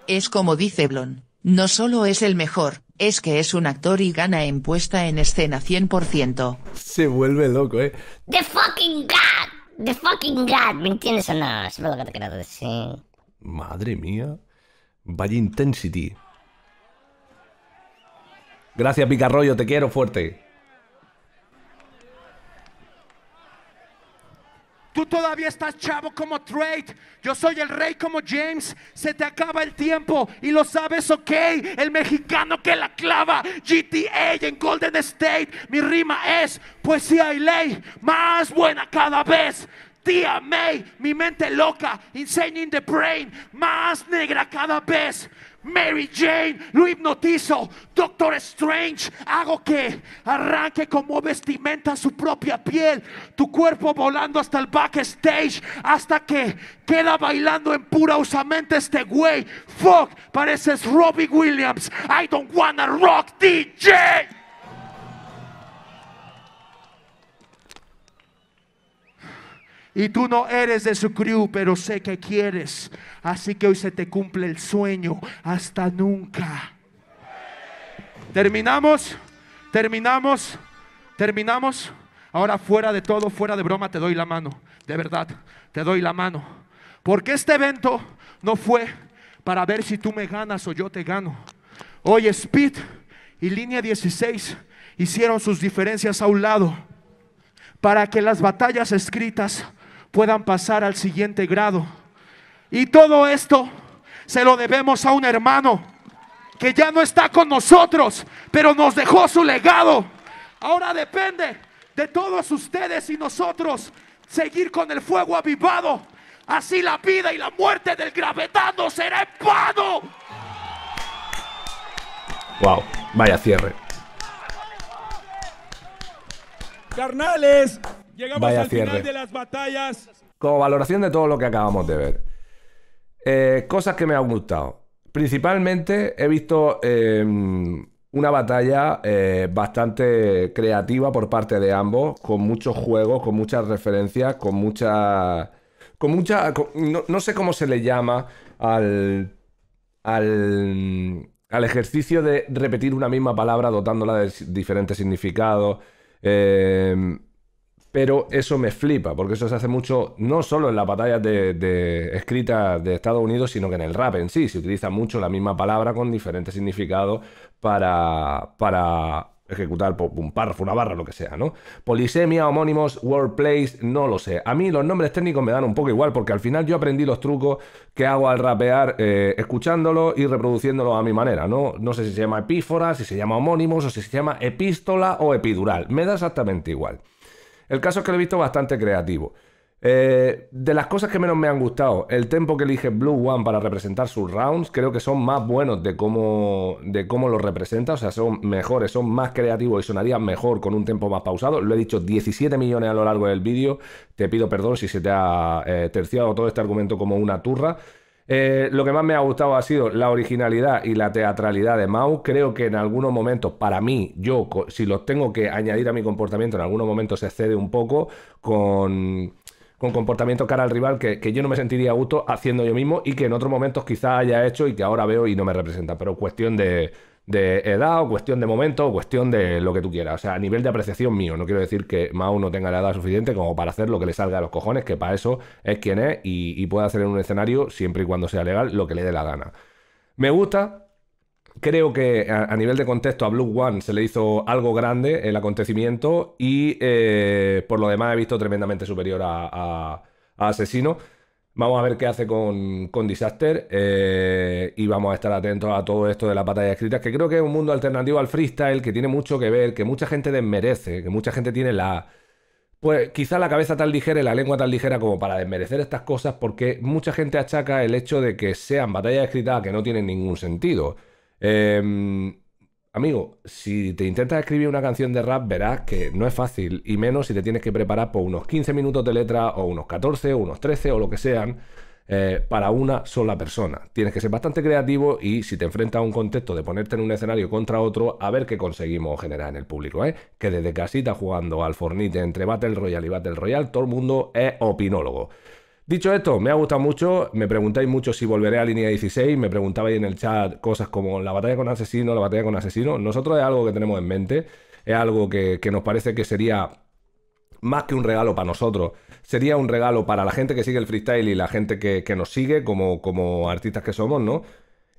Es como dice Blon, no solo es el mejor, es que es un actor y gana en puesta en escena 100%. Se vuelve loco, ¿eh? The fucking God. The fucking God. ¿Me entiendes o no? lo Madre mía. Vaya intensity. Gracias, Picarroyo. Te quiero fuerte. Tú todavía estás chavo como Trade. Yo soy el rey como James. Se te acaba el tiempo y lo sabes, ok. El mexicano que la clava. GTA en Golden State. Mi rima es poesía y ley. Más buena cada vez. Tía May, mi mente loca. Insane in the brain. Más negra cada vez. Mary Jane, lo hipnotizo. Doctor Strange, hago que arranque como vestimenta su propia piel. Tu cuerpo volando hasta el backstage, hasta que queda bailando en pura usamente este güey. Fuck, pareces Robbie Williams. I don't wanna rock DJ. Y tú no eres de su crew, pero sé que quieres. Así que hoy se te cumple el sueño. Hasta nunca. Terminamos, terminamos, terminamos. Ahora fuera de todo, fuera de broma, te doy la mano. De verdad, te doy la mano. Porque este evento no fue para ver si tú me ganas o yo te gano. Hoy Speed y Línea 16 hicieron sus diferencias a un lado para que las batallas escritas puedan pasar al siguiente grado. Y todo esto se lo debemos a un hermano que ya no está con nosotros, pero nos dejó su legado. Ahora depende de todos ustedes y nosotros seguir con el fuego avivado. Así la vida y la muerte del gravedad no será en vano. Wow, vaya cierre. Carnales, Llegamos al final de las batallas. Como valoración de todo lo que acabamos de ver. Eh, cosas que me han gustado. Principalmente he visto eh, una batalla eh, bastante creativa por parte de ambos, con muchos juegos, con muchas referencias, con mucha... Con mucha no, sé cómo se le llama al, al, al ejercicio de repetir una misma palabra dotándola de diferentes significados. Eh, pero eso me flipa, porque eso se hace mucho, no solo en las batallas de, de escritas de Estados Unidos, sino que en el rap en sí, se utiliza mucho la misma palabra con diferentes significados para, para ejecutar un párrafo, una barra, lo que sea, ¿no? Polisemia, homónimos, wordplays, no lo sé. A mí los nombres técnicos me dan un poco igual porque al final yo aprendí los trucos que hago al rapear eh, escuchándolo y reproduciéndolo a mi manera, ¿no? No sé si se llama epífora, si se llama homónimos o si se llama epístola o epidural. Me da exactamente igual. El caso es que lo he visto bastante creativo. Eh, de las cosas que menos me han gustado, el tempo que elige Blue One para representar sus rounds, creo que son más buenos de cómo, de cómo los representa, o sea, son mejores, son más creativos y sonarían mejor con un tempo más pausado. Lo he dicho 17 millones a lo largo del vídeo, te pido perdón si se te ha eh, terciado todo este argumento como una turra. Eh, lo que más me ha gustado ha sido la originalidad y la teatralidad de Mau. Creo que en algunos momentos, para mí, yo, si los tengo que añadir a mi comportamiento, en algunos momentos se excede un poco con, con comportamiento cara al rival que, que, yo no me sentiría a gusto haciendo yo mismo y que en otros momentos quizá haya hecho y que ahora veo y no me representa. Pero cuestión de, de edad o cuestión de momento o cuestión de lo que tú quieras. O sea, a nivel de apreciación mío. No quiero decir que Mao no tenga la edad suficiente como para hacer lo que le salga a los cojones, que para eso es quien es y, puede hacer en un escenario, siempre y cuando sea legal, lo que le dé la gana. Me gusta, Creo que a, nivel de contexto a Blue One se le hizo algo grande el acontecimiento y eh, por lo demás he visto tremendamente superior a Asesino. Vamos a ver qué hace con, con Disaster eh, y vamos a estar atentos a todo esto de las batallas escritas, que creo que es un mundo alternativo al freestyle, que tiene mucho que ver, que mucha gente desmerece, que mucha gente tiene la... Pues quizá la cabeza tan ligera y la lengua tan ligera como para desmerecer estas cosas, porque mucha gente achaca el hecho de que sean batallas escritas que no tienen ningún sentido. Eh, Amigo, si te intentas escribir una canción de rap, verás que no es fácil, y menos si te tienes que preparar por unos 15 minutos de letra, o unos 14, o unos 13, o lo que sean, eh, para una sola persona. Tienes que ser bastante creativo y si te enfrentas a un contexto de ponerte en un escenario contra otro, a ver qué conseguimos generar en el público, ¿eh? Que desde casita jugando al Fornite entre Battle Royale y Battle Royale, todo el mundo es opinólogo. Dicho esto, me ha gustado mucho, me preguntáis mucho si volveré a línea 16, me preguntabais en el chat cosas como la batalla con asesino, la batalla con asesino, nosotros es algo que tenemos en mente, es algo que, nos parece que sería más que un regalo para nosotros, sería un regalo para la gente que sigue el freestyle y la gente que, nos sigue como, como, artistas que somos, ¿no?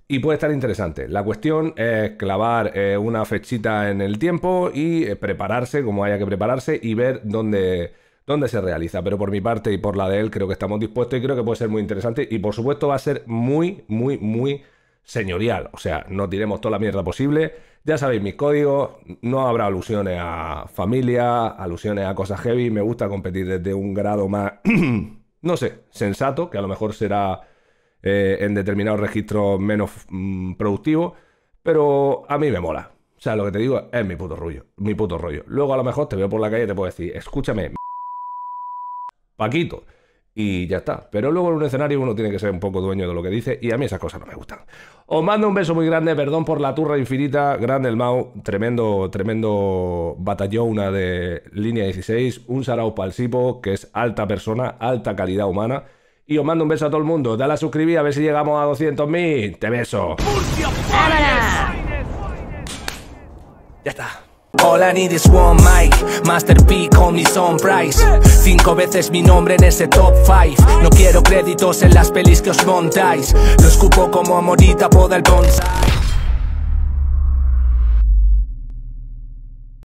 Y puede estar interesante. La cuestión es clavar eh, una fechita en el tiempo y eh, prepararse como haya que prepararse y ver dónde, Dónde se realiza. Pero por mi parte y por la de él creo que estamos dispuestos y creo que puede ser muy interesante y por supuesto va a ser muy, muy, muy señorial. O sea, no tiremos toda la mierda posible. Ya sabéis mis códigos, no habrá alusiones a familia, alusiones a cosas heavy. Me gusta competir desde un grado más, no sé, sensato, que a lo mejor será eh, en determinados registros menos mm, productivo. Pero a mí me mola. O sea, lo que te digo es mi puto rollo, mi puto rollo. Luego a lo mejor te veo por la calle y te puedo decir, escúchame, Paquito. Y ya está. Pero luego en un escenario uno tiene que ser un poco dueño de lo que dice y a mí esas cosas no me gustan. Os mando un beso muy grande, perdón por la turra infinita, grande el Mau, tremendo, tremendo batallona de línea 16, un sarao palsipo que es alta persona, alta calidad humana. Y os mando un beso a todo el mundo, dale a suscribir a ver si llegamos a 200.000, te beso. Ya está. All I need is one mic, Master P con mi son price Cinco veces mi nombre en ese top 5 No quiero créditos en las pelis que os montáis Lo escupo como amorita poda el bonsai